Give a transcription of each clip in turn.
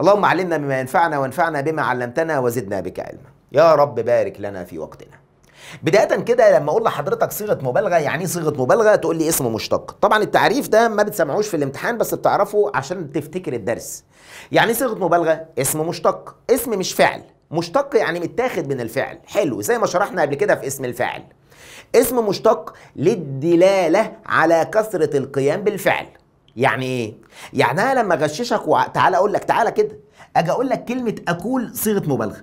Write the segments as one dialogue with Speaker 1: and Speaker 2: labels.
Speaker 1: اللهم علمنا بما ينفعنا وانفعنا بما علمتنا وزدنا بك علما يا رب بارك لنا في وقتنا بداية كده لما اقول لحضرتك صيغة مبالغة يعني ايه صيغة مبالغة تقول لي اسم مشتق طبعا التعريف ده ما بتسمعوش في الامتحان بس بتعرفه عشان تفتكر الدرس يعني ايه صيغة مبالغة اسم مشتق اسم مش فعل مشتق يعني متاخد من الفعل حلو زي ما شرحنا قبل كده في اسم الفاعل اسم مشتق للدلالة على كثرة القيام بالفعل يعني ايه؟ يعني انا لما اغششك وتعالى اقول لك تعالى كده اجي اقول لك كلمه اكول صيغه مبالغه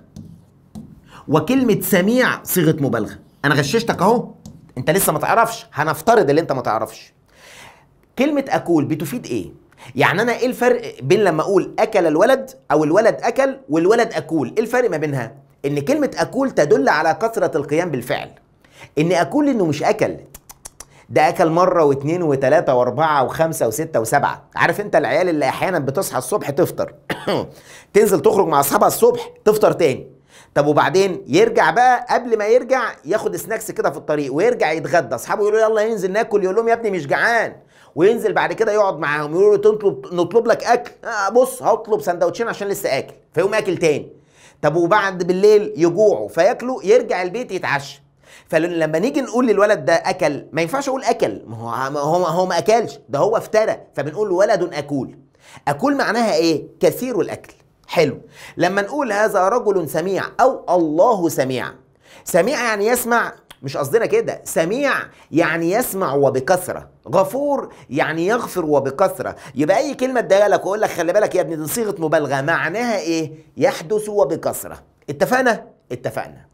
Speaker 1: وكلمه سميع صيغه مبالغه انا غششتك اهو انت لسه ما تعرفش هنفترض اللي انت ما تعرفش كلمه اكول بتفيد ايه يعني انا ايه الفرق بين لما اقول اكل الولد او الولد اكل والولد اكول ايه الفرق ما بينها ان كلمه اكول تدل على كثره القيام بالفعل ان اكول انه مش اكل ده اكل مره واثنين وثلاثه واربعه وخمسه وسته وسبعه عارف انت العيال اللي احيانا بتصحى الصبح تفطر تنزل تخرج مع اصحابها الصبح تفطر تاني طب وبعدين يرجع بقى قبل ما يرجع ياخد سناكس كده في الطريق ويرجع يتغدى اصحابه يقولوا يلا ننزل ناكل يقول لهم يا ابني مش جعان وينزل بعد كده يقعد معاهم يقولوا له تطلب نطلب لك اكل آه بص هطلب سندوتشين عشان لسه اكل فيقوم اكل تاني طب وبعد بالليل يجوعوا فياكلوا يرجع البيت يتعشى فلما نيجي نقول للولد ده اكل ما ينفعش اقول اكل ما هو هو هو ما اكلش ده هو افترى فبنقول له ولد اكول اكول معناها ايه كثير الاكل حلو لما نقول هذا رجل سميع او الله سميع سميع يعني يسمع مش قصدنا كده سميع يعني يسمع وبكثرة غفور يعني يغفر وبكثرة يبقى أي كلمة اديها لك وأقول لك خلي بالك يا ابني دي صيغة مبالغة معناها إيه يحدث وبكثرة اتفقنا اتفقنا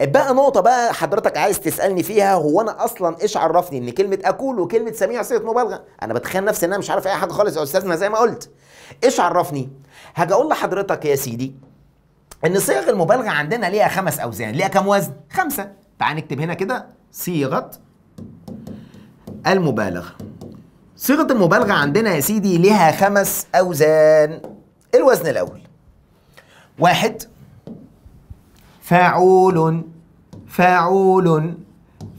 Speaker 1: بقى نقطة بقى حضرتك عايز تسألني فيها هو أنا أصلا إيش عرفني إن كلمة أكول وكلمة سميع صيغة مبالغة؟ أنا بتخيل نفسي إن أنا مش عارف أي حاجة خالص يا أستاذنا زي ما قلت. إيش عرفني؟ هاجي أقول لحضرتك يا سيدي إن صيغ المبالغة عندنا ليها خمس أوزان، ليها كام وزن؟ خمسة. تعال نكتب هنا كده صيغة المبالغة. صيغة المبالغة عندنا يا سيدي ليها خمس أوزان. الوزن الأول واحد فعول فعول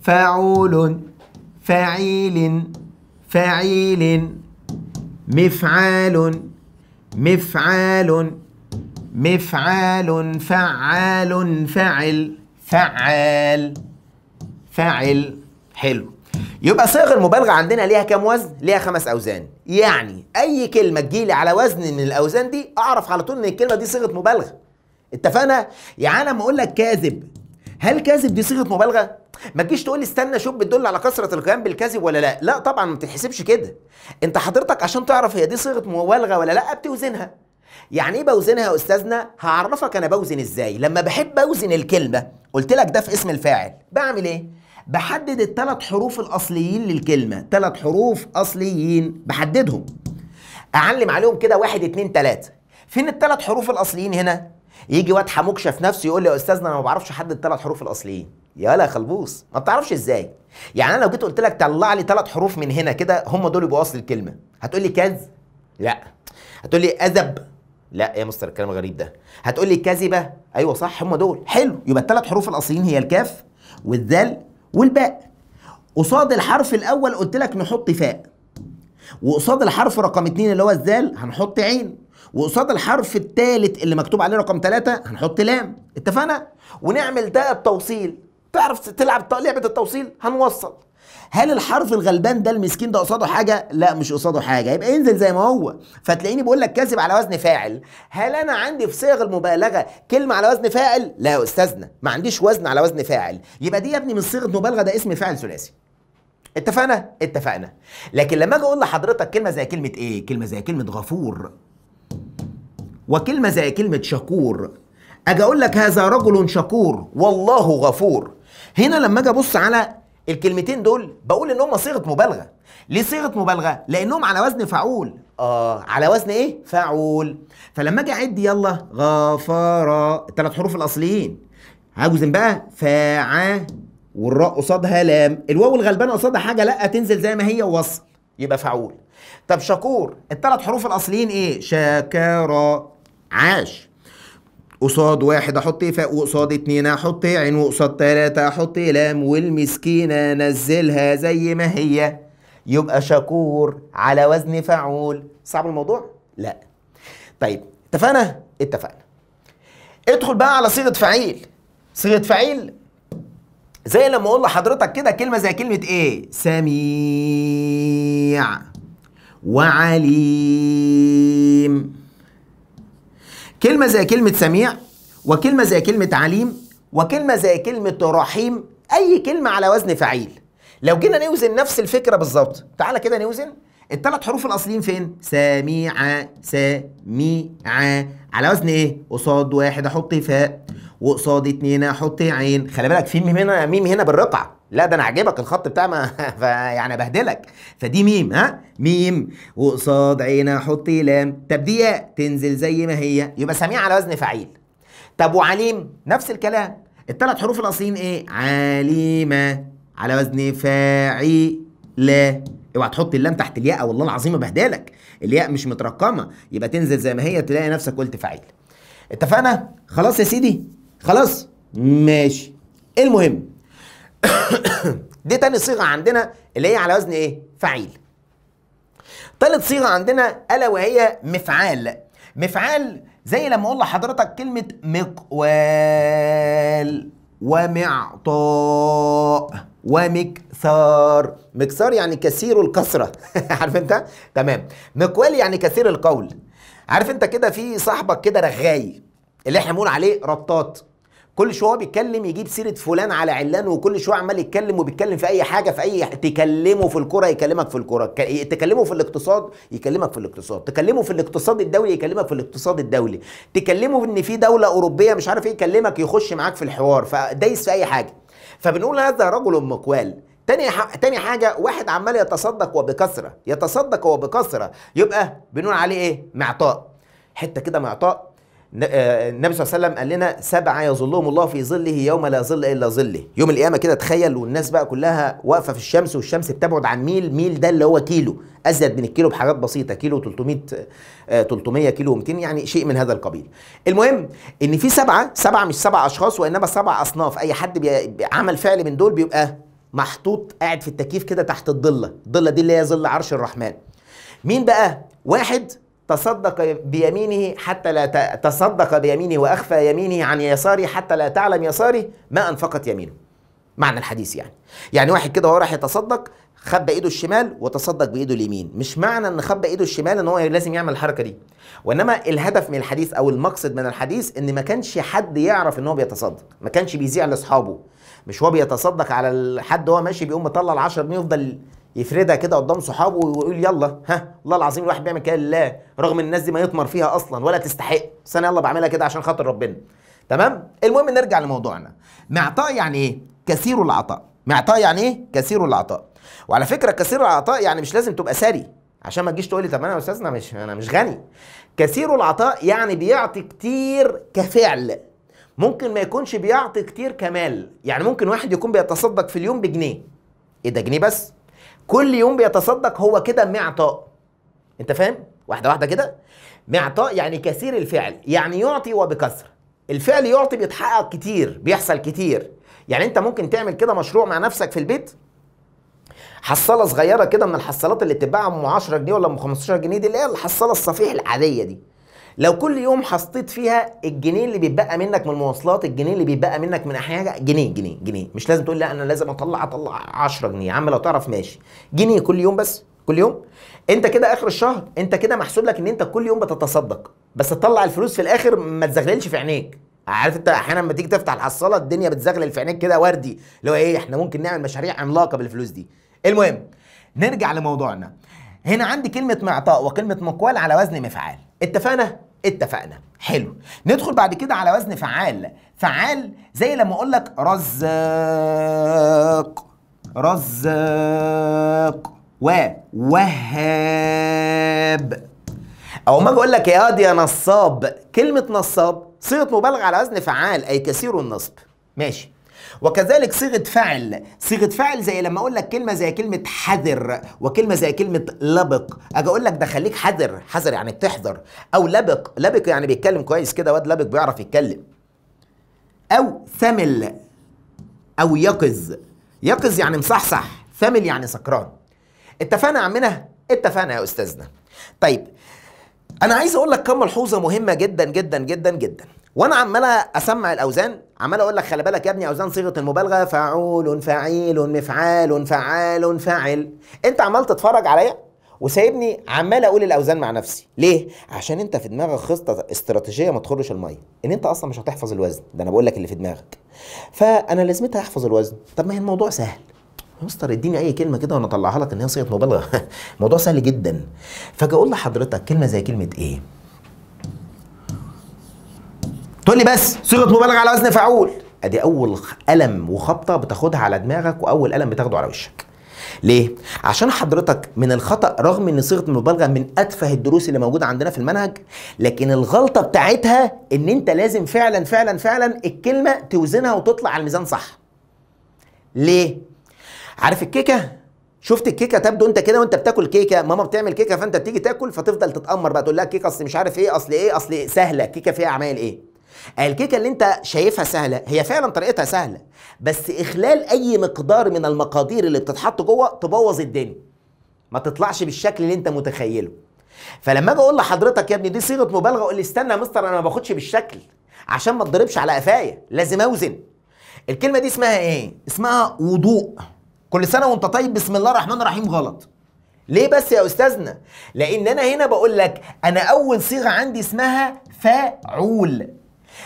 Speaker 1: فعول فعيل فعيل مفعال مفعال مفعال فعال فعل فعال فعل حلو يبقى صيغ المبالغه عندنا ليها كام وزن ليها خمس اوزان يعني اي كلمه تجيلي على وزن من الاوزان دي اعرف على طول ان الكلمه دي صيغه مبالغه اتفقنا يعني انا لما اقول لك كاذب هل كاذب دي صيغه مبالغه ما تجيش تقول لي استنى شوف بتدل على كثره القيام بالكذب ولا لا لا طبعا ما بتتحسبش كده انت حضرتك عشان تعرف هي دي صيغه مبالغه ولا لا بتوزنها يعني ايه بوزنها يا استاذنا هعرفك انا بوزن ازاي لما بحب اوزن الكلمه قلت لك ده في اسم الفاعل بعمل ايه بحدد الثلاث حروف الاصليين للكلمه ثلاث حروف اصليين بحددهم اعلم عليهم كده واحد اتنين تلاته فين الثلاث حروف الاصليين هنا يجي واد حموكشه في نفسه يقول لي يا استاذنا انا ما بعرفش احدد الثلاث حروف الاصليين يا لا خلبوص ما بتعرفش ازاي يعني انا لو جيت قلت لك طلع لي ثلاث حروف من هنا كده هم دول يبقوا اصل الكلمه هتقول لي كذب لا هتقول لي اذب لا يا مستر الكلام غريب ده هتقول لي كذبه ايوه صح هم دول حلو يبقى الثلاث حروف الاصليين هي الكاف والذال والباء قصاد الحرف الاول قلت لك نحط فاء وقصاد الحرف رقم اتنين اللي هو الذال هنحط عين وقصاد الحرف الثالث اللي مكتوب عليه رقم ثلاثة هنحط لام اتفقنا ونعمل ده التوصيل تعرف تلعب لعبة التوصيل هنوصل هل الحرف الغلبان ده المسكين ده قصاده حاجه لا مش قصاده حاجه يبقى ينزل زي ما هو فتلاقيني بقول لك كذب على وزن فاعل هل انا عندي في صيغ المبالغه كلمه على وزن فاعل لا يا استاذنا ما عنديش وزن على وزن فاعل يبقى دي يا ابني من صيغه مبالغه ده اسم فاعل ثلاثي اتفقنا اتفقنا لكن لما اجي اقول لحضرتك كلمه زي كلمه ايه كلمه زي كلمه غفور وكلمة زي كلمة شكور أجي أقول لك هذا رجل شكور والله غفور هنا لما أجي أبص على الكلمتين دول بقول إن هم صيغة مبالغة ليه صيغة مبالغة؟ لأنهم على وزن فعول آه على وزن إيه؟ فعول فلما أجي أعد يلا غفر الثلاث حروف الأصليين هوزن بقى فاع والراء قصادها لام الواو الغلبانه قصادها حاجه لا تنزل زي ما هي وصل يبقى فعول طب شكور الثلاث حروف الاصليين ايه شاكرا عاش قصاد واحد احط فاء وقصاد اتنين احط عين وقصاد تلاتة احط لام والمسكينة نزلها زي ما هي يبقى شكور على وزن فعول صعب الموضوع؟ لا طيب اتفقنا؟ اتفقنا ادخل بقى على صيغة فعيل صيغة فعيل زي لما اقول لحضرتك كده كلمة زي كلمة ايه؟ سميع وعليم كلمة زي كلمة سميع وكلمة زي كلمة عليم وكلمة زي كلمة رحيم أي كلمة على وزن فعيل لو جينا نوزن نفس الفكرة بالظبط تعالى كده نوزن الثلاث حروف الأصليين فين؟ سميعة سميعة على وزن إيه؟ قصاد واحد أحط فاء وقصاد اتنين أحط عين خلي بالك في ميم هنا ميم هنا بالرقعة لا ده انا عاجبك الخط بتاع ما يعني بهدلك فدي ميم ها ميم وقصاد عين احط لام طب دي تنزل زي ما هي يبقى سميع على وزن فعيل طب وعليم نفس الكلام الثلاث حروف الاصليين ايه عليمه على وزن لا اوعى تحط اللام تحت الياء والله العظيم بهدلك الياء مش مترقمه يبقى تنزل زي ما هي تلاقي نفسك قلت فعيل اتفقنا خلاص يا سيدي خلاص ماشي المهم دي تاني صيغه عندنا اللي هي على وزن ايه فعيل تالت صيغه عندنا الا وهي مفعال مفعال زي لما اقول لحضرتك كلمه مقوال ومعطاء ومكثار مكثار يعني كثير الكثره عارف انت تمام مقوال يعني كثير القول عارف انت كده في صاحبك كده رغاي اللي احنا بنقول عليه رطاط كل شويه هو بيتكلم يجيب سيره فلان على علان وكل شويه عمال يتكلم وبيتكلم في اي حاجه في اي تكلمه في الكوره يكلمك في الكوره تكلمه في الاقتصاد يكلمك في الاقتصاد تكلمه في الاقتصاد الدولي يكلمك في الاقتصاد الدولي تكلمه ان في دوله اوروبيه مش عارف ايه يكلمك يخش معاك في الحوار فدايس في اي حاجه فبنقول هذا رجل مكوال تاني تاني حاجه واحد عمال يتصدق وبكثره يتصدق وبكثره يبقى بنقول عليه ايه معطاء حته كده معطاء آه، النبي صلى الله عليه وسلم قال لنا سبعة يظلهم الله في ظله يوم لا ظل إلا ظله يوم القيامة كده تخيل والناس بقى كلها واقفة في الشمس والشمس بتبعد عن ميل ميل ده اللي هو كيلو أزيد من الكيلو بحاجات بسيطة كيلو 300 آه 300 كيلو 200 يعني شيء من هذا القبيل المهم إن في سبعة سبعة مش سبع أشخاص وإنما سبع أصناف أي حد عمل فعل من دول بيبقى محطوط قاعد في التكييف كده تحت الضلة الضلة دي اللي هي ظل عرش الرحمن مين بقى واحد تصدق بيمينه حتى لا تصدق بيمينه واخفى يمينه عن يساره حتى لا تعلم يساره ما انفقت يمينه معنى الحديث يعني يعني واحد كده هو راح يتصدق خبى ايده الشمال وتصدق بايده اليمين مش معنى ان خبى ايده الشمال ان هو لازم يعمل الحركه دي وانما الهدف من الحديث او المقصد من الحديث ان ما كانش حد يعرف ان هو بيتصدق ما كانش بيذيع لاصحابه مش هو بيتصدق على الحد هو ماشي بيقوم مطلع ال 10 جنيه يفضل يفردها كده قدام صحابه ويقول يلا ها والله العظيم الواحد بيعمل كده لله رغم ان الناس دي ما يطمر فيها اصلا ولا تستحق بس انا يلا بعملها كده عشان خاطر ربنا تمام المهم نرجع لموضوعنا معطاء يعني ايه كثير العطاء معطاء يعني ايه كثير العطاء وعلى فكره كثير العطاء يعني مش لازم تبقى ثري عشان ما تجيش تقول لي طب انا يا استاذنا مش انا مش غني كثير العطاء يعني بيعطي كتير كفعل ممكن ما يكونش بيعطي كتير كمال يعني ممكن واحد يكون بيتصدق في اليوم بجنيه ايه ده جنيه بس كل يوم بيتصدق هو كده معطاء انت فاهم واحده واحده كده معطاء يعني كثير الفعل يعني يعطي وبكثره الفعل يعطي بيتحقق كتير بيحصل كتير يعني انت ممكن تعمل كده مشروع مع نفسك في البيت حصاله صغيره كده من الحصالات اللي بتتباع ام 10 جنيه ولا ام 15 جنيه دي اللي هي الحصاله الصفيح العاديه دي لو كل يوم حصيت فيها الجنيه اللي بيتبقى منك من المواصلات الجنيه اللي بيتبقى منك من احياء جنيه جنيه جنيه مش لازم تقول لا انا لازم اطلع اطلع 10 جنيه يا عم لو تعرف ماشي جنيه كل يوم بس كل يوم انت كده اخر الشهر انت كده محسوب لك ان انت كل يوم بتتصدق بس تطلع الفلوس في الاخر ما تزغللش في عينيك عارف انت احيانا لما تيجي تفتح الحصاله الدنيا بتزغلل في عينيك كده وردي اللي هو ايه احنا ممكن نعمل مشاريع عملاقه بالفلوس دي المهم نرجع لموضوعنا هنا عندي كلمه معطاء وكلمه مقوال على وزن مفعال اتفقنا اتفقنا حلو ندخل بعد كده على وزن فعال فعال زي لما اقول لك رزاق رزاق ووهاب او ما اقول لك يا يا نصاب كلمه نصاب صيغه مبالغه على وزن فعال اي كثير النصب ماشي وكذلك صيغه فعل صيغه فعل زي لما اقول لك كلمه زي كلمه حذر وكلمه زي كلمه لبق اجي اقول لك ده خليك حذر حذر يعني بتحذر او لبق لبق يعني بيتكلم كويس كده واد لبق بيعرف يتكلم او ثمل او يقظ يقظ يعني مصحصح ثمل يعني سكران اتفقنا يا عمنا اتفقنا يا استاذنا طيب انا عايز اقول لك كم ملحوظه مهمه جدا جدا جدا جدا وانا عمال اسمع الاوزان عمال اقول لك خلي بالك يا ابني اوزان صيغه المبالغه فعول فعيل مفعال فعال فاعل انت عمال تتفرج عليا وسايبني عمال اقول الاوزان مع نفسي ليه عشان انت في دماغك خطه استراتيجيه ما تخرش الميه ان انت اصلا مش هتحفظ الوزن ده انا بقول لك اللي في دماغك فانا لازمتها احفظ الوزن طب ما هي الموضوع سهل يا مستر اديني اي كلمه كده وانا اطلعها لك ان هي صيغه مبالغه الموضوع سهل جدا فاجي اقول لحضرتك كلمه زي كلمه ايه تقول لي بس صيغه مبالغه على وزن فعول ادي اول الم وخبطه بتاخدها على دماغك واول الم بتاخده على وشك ليه؟ عشان حضرتك من الخطأ رغم ان صيغة المبالغة من أتفه الدروس اللي موجودة عندنا في المنهج، لكن الغلطة بتاعتها ان انت لازم فعلا فعلا فعلا الكلمة توزنها وتطلع على الميزان صح. ليه؟ عارف الكيكة؟ شفت الكيكه تبدو انت كده وانت بتاكل كيكه ماما بتعمل كيكه فانت بتيجي تاكل فتفضل تتامر بقى تقول لها كيكه اصل مش عارف ايه اصل ايه اصل إيه سهله كيكه فيها اعمال ايه الكيكه اللي انت شايفها سهله هي فعلا طريقتها سهله بس اخلال اي مقدار من المقادير اللي بتتحط جوه تبوظ الدنيا ما تطلعش بالشكل اللي انت متخيله فلما اجي اقول لحضرتك يا ابني دي صيغه مبالغه اقول لي استنى يا مستر انا ما باخدش بالشكل عشان ما تضربش على قفايا لازم اوزن الكلمه دي اسمها ايه اسمها وضوء كل سنه وانت طيب بسم الله الرحمن الرحيم غلط ليه بس يا استاذنا لان انا هنا بقول لك انا اول صيغه عندي اسمها فاعول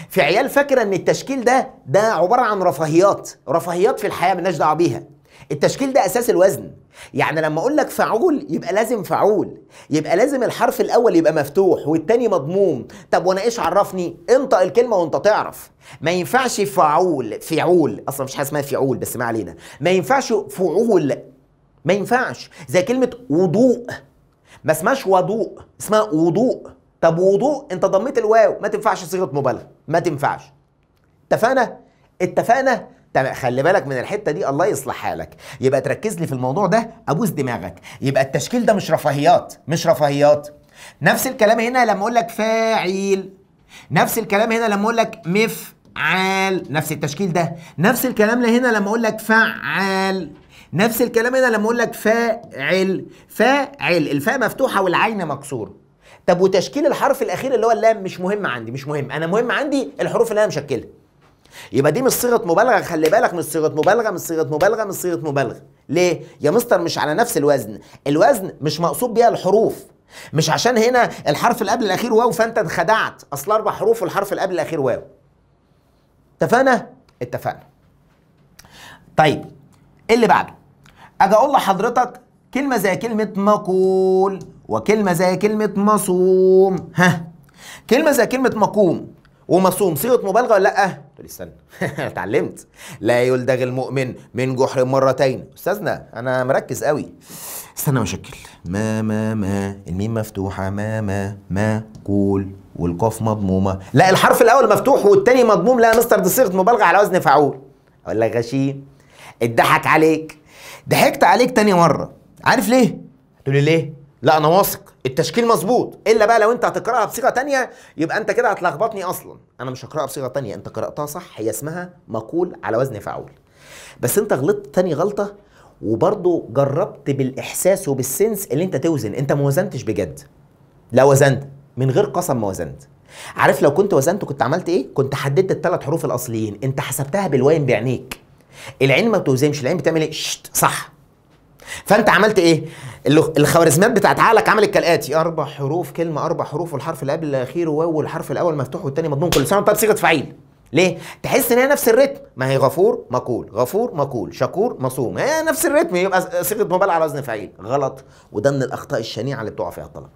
Speaker 1: في عيال فاكره ان التشكيل ده ده عباره عن رفاهيات رفاهيات في الحياه مالناش دعوه بيها التشكيل ده اساس الوزن يعني لما اقول لك فعول يبقى لازم فعول يبقى لازم الحرف الاول يبقى مفتوح والتاني مضموم طب وانا ايش عرفني انطق الكلمه وانت تعرف ما ينفعش فعول فعول اصلا مفيش حاجه اسمها فعول بس ما علينا ما ينفعش فعول ما ينفعش زي كلمه وضوء ما اسمهاش وضوء اسمها وضوء طب وضوء انت ضميت الواو ما تنفعش صيغه مبالغه ما تنفعش اتفقنا اتفقنا تمام خلي بالك من الحته دي الله يصلح حالك يبقى تركز لي في الموضوع ده ابوس دماغك يبقى التشكيل ده مش رفاهيات مش رفاهيات نفس الكلام هنا لما اقول لك فاعل نفس الكلام هنا لما اقول لك مفعال نفس التشكيل ده نفس الكلام هنا لما اقول لك فعال نفس الكلام هنا لما اقول لك فاعل فاعل الفاء مفتوحه والعين مكسوره طب وتشكيل الحرف الاخير اللي هو اللام مش مهم عندي مش مهم انا مهم عندي الحروف اللي انا مشكلها يبقى دي مش صيغه مبالغه خلي بالك مش صيغه مبالغه مش صيغه مبالغه مش صيغه مبالغه ليه يا مستر مش على نفس الوزن الوزن مش مقصود بيها الحروف مش عشان هنا الحرف اللي قبل الاخير واو فانت انخدعت اصل اربع حروف والحرف اللي قبل الاخير واو اتفقنا اتفقنا طيب اللي بعده اجي اقول لحضرتك كلمه زي كلمه مقول وكلمة زي كلمة مصوم ها كلمة زي كلمة مقوم ومصوم صيغة مبالغة ولا لأ؟ تقول استنى اتعلمت لا يلدغ المؤمن من جحر مرتين استاذنا انا مركز قوي استنى مشكل ما ما ما الميم مفتوحة ما ما ما قول والقاف مضمومة لا الحرف الأول مفتوح والتاني مضموم لا يا مستر دي صيغة مبالغة على وزن فعول أقول لك غشيم اتضحك عليك ضحكت عليك تاني مرة عارف ليه؟ تقول لي ليه؟ لا انا واثق التشكيل مظبوط الا بقى لو انت هتقراها بصيغه تانية يبقى انت كده هتلخبطني اصلا انا مش هقراها بصيغه تانية انت قراتها صح هي اسمها مقول على وزن فعول بس انت غلطت تاني غلطه وبرضه جربت بالاحساس وبالسنس اللي انت توزن انت ما وزنتش بجد لا وزنت من غير قسم ما وزنت عارف لو كنت وزنت كنت عملت ايه كنت حددت الثلاث حروف الاصليين انت حسبتها بالواين بعينيك العين ما بتوزنش العين بتعمل ايه شت صح فانت عملت ايه الخوارزميات بتاعت عقلك عملت كالاتي اربع حروف كلمه اربع حروف والحرف اللي قبل الاخير واو والحرف الاول مفتوح والثاني مضمون كل سنه طيب صيغه فعيل ليه تحس ان هي نفس الريتم ما هي غفور مقول غفور مقول شكور مصوم هي نفس الريتم يبقى صيغه مبالغه على وزن فعيل غلط وده من الاخطاء الشنيعه اللي بتقع فيها الطلبه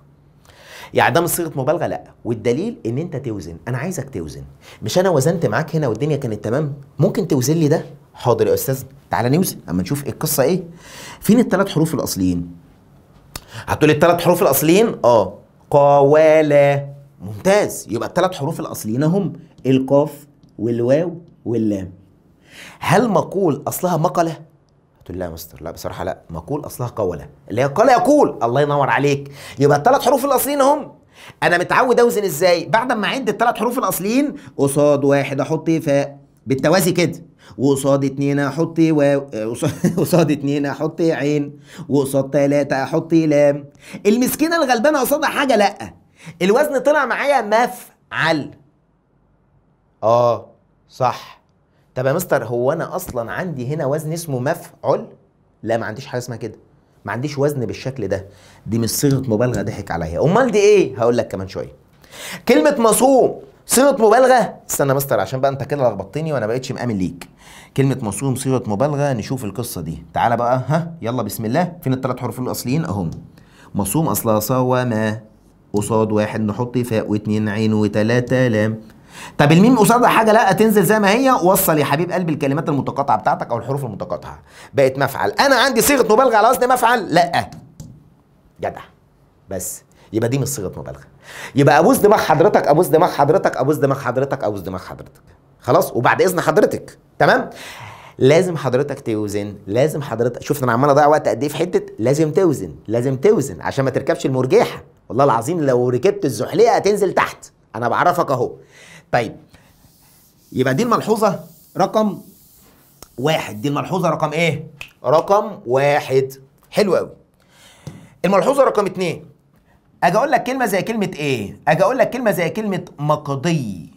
Speaker 1: يعني ده مش صيغه مبالغه لا والدليل ان انت توزن انا عايزك توزن مش انا وزنت معاك هنا والدنيا كانت تمام ممكن توزن لي ده حاضر يا استاذ تعالى نوزن اما نشوف إيه القصه ايه فين الثلاث حروف الاصليين هتقولي الثلاث حروف الاصليين اه قوالا ممتاز يبقى الثلاث حروف الاصليين هم القاف والواو واللام هل مقول اصلها مقله هتقول لا يا مستر لا بصراحه لا مقول اصلها قوله اللي هي قال يقول الله ينور عليك يبقى الثلاث حروف الاصليين هم انا متعود اوزن ازاي بعد ما عد الثلاث حروف الاصليين قصاد واحد احط فاء بالتوازي كده وقصاد اتنين احط واو آه، قصاد اتنين احط عين وقصاد تلاتة احط لام المسكينة الغلبانة قصادها حاجة لأ الوزن طلع معايا مفعل اه صح طب يا مستر هو انا اصلا عندي هنا وزن اسمه مفعل لا ما عنديش حاجه اسمها كده ما عنديش وزن بالشكل ده دي مش صيغه مبالغه ضحك عليا امال دي ايه هقول لك كمان شويه كلمه مصوم صيغه مبالغه استنى مستر عشان بقى انت كده لخبطتني وانا بقتش مامن ليك كلمه مصوم صيغه مبالغه نشوف القصه دي تعالى بقى ها يلا بسم الله فين الثلاث حروف الاصليين اهم مصوم اصلها صا وما قصاد واحد نحط فاء واثنين عين وثلاثه لام طب الميم قصادها حاجه لا تنزل زي ما هي وصل يا حبيب قلبي الكلمات المتقاطعه بتاعتك او الحروف المتقاطعه بقت مفعل انا عندي صيغه مبالغه على وزن مفعل لا جدع بس يبقى دي مش صيغه مبالغه يبقى ابوس دماغ حضرتك ابوس دماغ حضرتك ابوس دماغ حضرتك ابوس دماغ حضرتك خلاص وبعد اذن حضرتك تمام لازم حضرتك توزن لازم حضرتك شفت انا عمال اضيع وقت قد ايه في حته لازم توزن لازم توزن عشان ما تركبش المرجحه والله العظيم لو ركبت الزحليقه هتنزل تحت انا بعرفك اهو طيب يبقى دي الملحوظه رقم واحد دي الملحوظه رقم ايه رقم واحد حلو قوي الملحوظه رقم اتنين اجي اقول لك كلمه زي كلمه ايه اجي اقول لك كلمه زي كلمه مقضي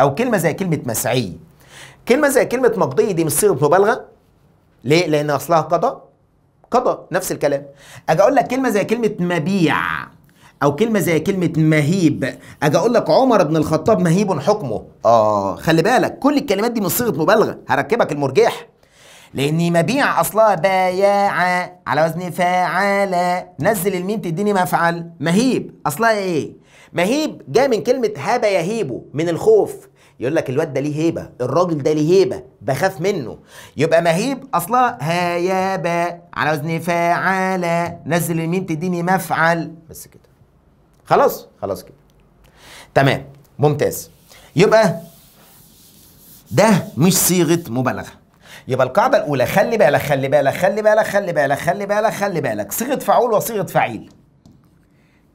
Speaker 1: او كلمه زي كلمه مسعي كلمه زي كلمه مقضي دي مش صيغه مبالغه ليه لان اصلها قضى قضى نفس الكلام اجي اقول لك كلمه زي كلمه مبيع او كلمه زي كلمه مهيب اجي اقول لك عمر بن الخطاب مهيب حكمه اه خلي بالك كل الكلمات دي من صيغه مبالغه هركبك المرجح لاني مبيع اصلها بايع على وزن فاعل نزل الميم تديني مفعل مهيب اصلها ايه مهيب جاء من كلمه هاب يهيبه من الخوف يقول لك الواد ده ليه هيبه الراجل ده ليه هيبه بخاف منه يبقى مهيب اصلها هيابه على وزن فاعل نزل الميم تديني مفعل بس كده خلاص خلاص كده تمام ممتاز يبقى ده مش صيغه مبالغه يبقى القاعده الاولى خلي بالك خلي بالك خلي بالك خلي بالك خلي بالك خلي بالك صيغه فعول وصيغه فعيل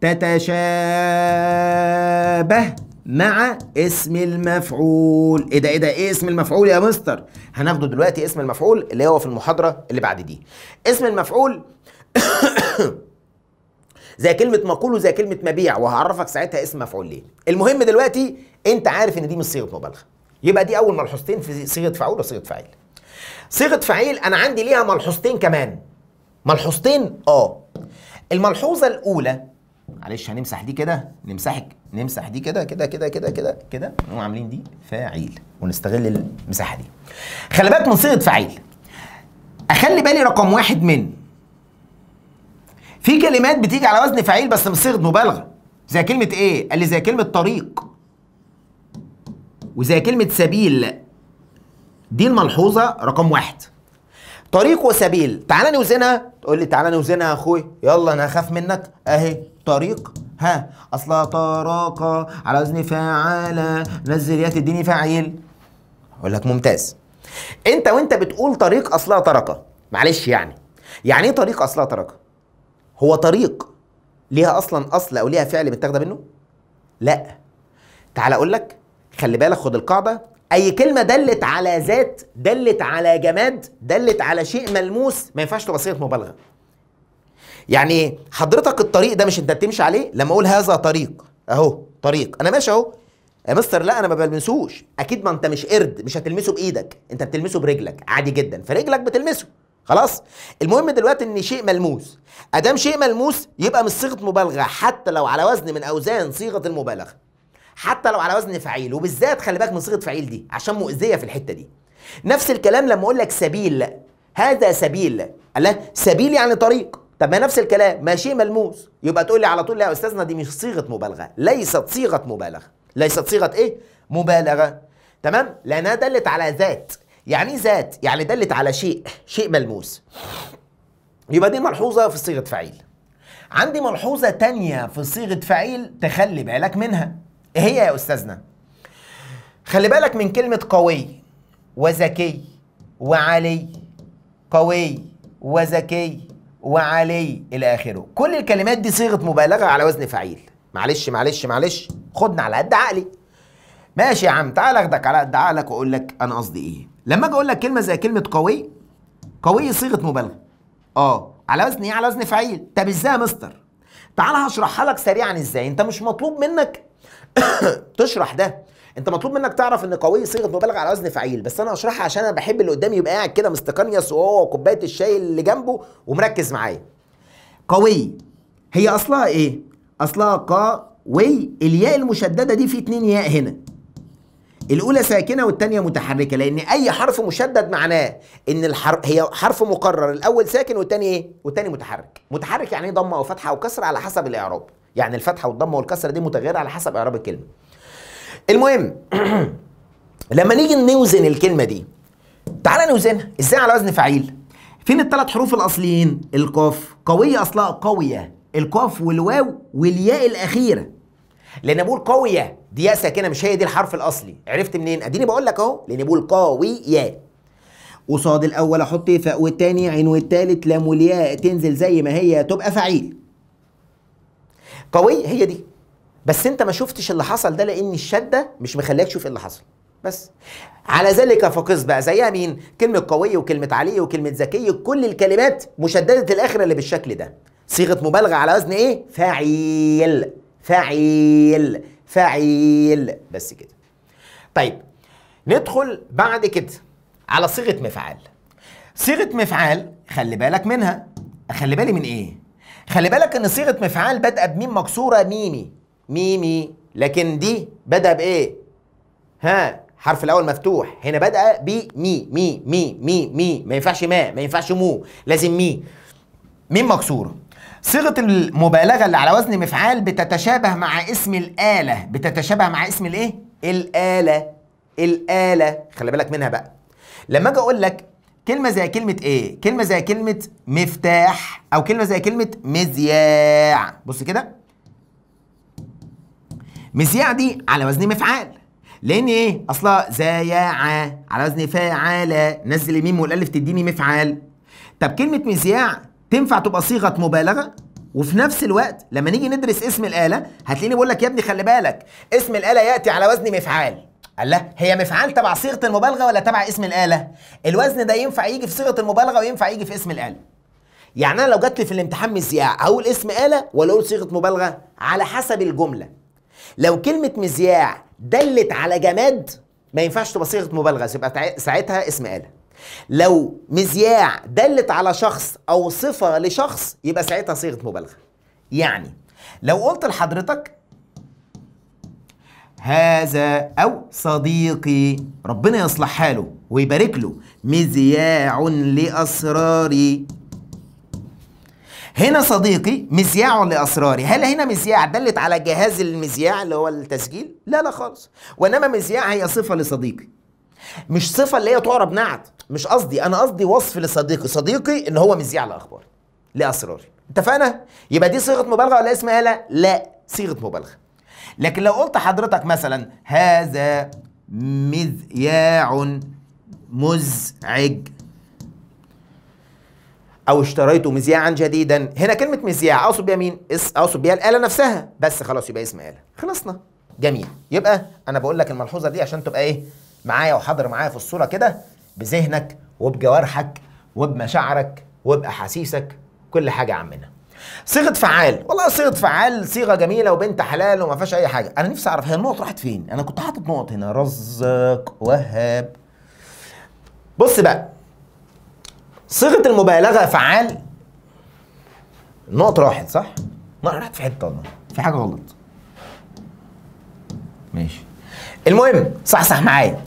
Speaker 1: تتشابه مع اسم المفعول ايه ده ايه ده ايه اسم المفعول يا مستر هناخده دلوقتي اسم المفعول اللي هو في المحاضره اللي بعد دي اسم المفعول زي كلمه مقول وزي كلمه مبيع وهعرفك ساعتها اسم مفعول ليه المهم دلوقتي انت عارف ان دي مش صيغه مبالغه يبقى دي اول ملحوظتين في صيغه فعول وصيغه فعيل صيغه فعيل انا عندي ليها ملحوظتين كمان ملحوظتين اه الملحوظه الاولى معلش هنمسح دي كده نمسحك نمسح دي كده كده كده كده كده كده نقوم عاملين دي فاعيل ونستغل المساحه دي خلي بالك من صيغه فعيل اخلي بالي رقم واحد من في كلمات بتيجي على وزن فعيل بس من صيغه مبالغه زي كلمه ايه قال لي زي كلمه طريق وزي كلمه سبيل دي الملحوظه رقم واحد طريق وسبيل تعالى نوزنها تقول لي تعالى نوزنها يا اخويا يلا انا اخاف منك اهي طريق ها اصلا طراقة على وزن فعالة نزل يا تديني فعيل اقول لك ممتاز انت وانت بتقول طريق اصلها طرقة معلش يعني يعني ايه طريق اصلها طرقة هو طريق ليها اصلا اصل او ليها فعل متاخده منه لا تعالى اقول لك خلي بالك خد القاعده اي كلمه دلت على ذات دلت على جماد دلت على شيء ملموس ما ينفعش تبقى صيغه مبالغه يعني حضرتك الطريق ده مش انت بتمشي عليه لما اقول هذا طريق اهو طريق انا ماشي اهو يا مستر لا انا ما بلمسوش اكيد ما انت مش قرد مش هتلمسه بايدك انت بتلمسه برجلك عادي جدا فرجلك بتلمسه خلاص المهم دلوقتي ان شيء ملموس ادام شيء ملموس يبقى مش صيغه مبالغه حتى لو على وزن من اوزان صيغه المبالغه حتى لو على وزن فعيل وبالذات خلي بالك من صيغه فعيل دي عشان مؤذيه في الحته دي نفس الكلام لما اقول لك سبيل هذا سبيل الله سبيل يعني طريق طب ما نفس الكلام ماشي ملموس يبقى تقول لي على طول لا يا استاذنا دي مش صيغه مبالغه ليست صيغه مبالغه ليست صيغه ايه مبالغه تمام لانها دلت على ذات يعني ذات يعني دلت على شيء شيء ملموس يبقى دي ملحوظه في صيغه فعيل عندي ملحوظه تانية في صيغه فعيل تخلي بالك منها ايه هي يا استاذنا خلي بالك من كلمه قوي وذكي وعلي قوي وذكي وعلي الى اخره كل الكلمات دي صيغه مبالغه على وزن فعيل معلش معلش معلش خدنا على قد عقلي ماشي يا عم تعال اخدك على قد عقلك واقول لك انا قصدي ايه لما اجي اقول لك كلمه زي كلمه قوي قوي صيغه مبالغه اه على وزن ايه على وزن فعيل طب ازاي يا مستر تعال هشرحها لك سريعا ازاي انت مش مطلوب منك تشرح ده انت مطلوب منك تعرف ان قوي صيغه مبالغه على وزن فعيل بس انا اشرحها عشان انا بحب اللي قدامي يبقى قاعد كده مستقنيس وهو كوبايه الشاي اللي جنبه ومركز معايا قوي هي اصلها ايه اصلها قوي الياء المشدده دي في اتنين ياء هنا الاولى ساكنه والثانيه متحركه لان اي حرف مشدد معناه ان الحر... هي حرف مقرر الاول ساكن والثاني ايه والثاني متحرك متحرك يعني إيه ضمه او فتحه او كسره على حسب الاعراب يعني الفتحه والضمه والكسره دي متغيره على حسب اعراب الكلمه المهم لما نيجي نوزن الكلمه دي تعالى نوزنها ازاي على وزن فعيل فين الثلاث حروف الاصليين القاف قويه اصلها قويه القاف والواو والياء الاخيره لان بقول قويه دي ياء ساكنه مش هي دي الحرف الاصلي عرفت منين اديني بقول لك اهو لان بقول قويه قصاد الاول احط فاء والتاني عين والتالت لام والياء تنزل زي ما هي تبقى فعيل قوي هي دي بس انت ما شفتش اللي حصل ده لان الشده مش مخليك تشوف إيه اللي حصل بس على ذلك فقس بقى زيها مين كلمه قوي وكلمه علي وكلمه ذكي كل الكلمات مشدده الاخره اللي بالشكل ده صيغه مبالغه على وزن ايه فعيل فعيل فعيل بس كده طيب ندخل بعد كده على صيغه مفعال صيغه مفعال خلي بالك منها خلي بالي من ايه خلي بالك ان صيغه مفعال بادئه بميم مكسوره ميمي ميمي لكن دي بادئه بايه ها حرف الاول مفتوح هنا بادئه بمي مي مي مي مي, مي. ما ينفعش ما ما ينفعش مو لازم مي ميم مكسوره صيغه المبالغه اللي على وزن مفعال بتتشابه مع اسم الاله بتتشابه مع اسم الايه الاله الاله خلي بالك منها بقى لما اجي اقول لك كلمة زي كلمة ايه؟ كلمة زي كلمة مفتاح أو كلمة زي كلمة مذياع بص كده مذياع دي على وزن مفعال لأن ايه؟ أصلها زايعة على وزن فاعلة نزل الميم والألف تديني مفعال طب كلمة مذياع تنفع تبقى صيغة مبالغة وفي نفس الوقت لما نيجي ندرس اسم الآلة هتلاقيني بقول لك يا ابني خلي بالك اسم الآلة يأتي على وزن مفعال قال لا هي مفعال تبع صيغه المبالغه ولا تبع اسم الاله الوزن ده ينفع يجي في صيغه المبالغه وينفع يجي في اسم الاله يعني انا لو جت لي في الامتحان مذياع اقول اسم اله ولا اقول صيغه مبالغه على حسب الجمله لو كلمه مذياع دلت على جماد ما ينفعش تبقى صيغه مبالغه يبقى ساعتها اسم اله لو مذياع دلت على شخص او صفه لشخص يبقى ساعتها صيغه مبالغه يعني لو قلت لحضرتك هذا أو صديقي ربنا يصلح حاله ويبارك له مذياع لأسراري هنا صديقي مذياع لأسراري هل هنا مذياع دلت على جهاز المذياع اللي هو التسجيل؟ لا لا خالص وإنما مذياع هي صفة لصديقي مش صفة اللي هي تعرب نعت مش قصدي أنا قصدي وصف لصديقي صديقي إن هو مذياع لأخباري لأسراري اتفقنا؟ يبقى دي صيغة مبالغة ولا اسم آلة؟ لا صيغة مبالغة لكن لو قلت حضرتك مثلا هذا مذياع مزعج او اشتريت مذياعا جديدا هنا كلمه مذياع اقصد بيها مين اقصد بيها الاله نفسها بس خلاص يبقى اسم اله خلصنا جميل يبقى انا بقول لك الملحوظه دي عشان تبقى ايه معايا وحاضر معايا في الصوره كده بذهنك وبجوارحك وبمشاعرك وباحاسيسك كل حاجه عمنا صيغه فعال والله صيغه فعال صيغه جميله وبنت حلال وما فيهاش اي حاجه انا نفسي اعرف هي النقط راحت فين انا كنت حاطط نقط هنا رزق وهاب بص بقى صيغه المبالغه فعال النقط راحت صح النقط راحت في حته والله في حاجه غلط ماشي المهم صحصح معايا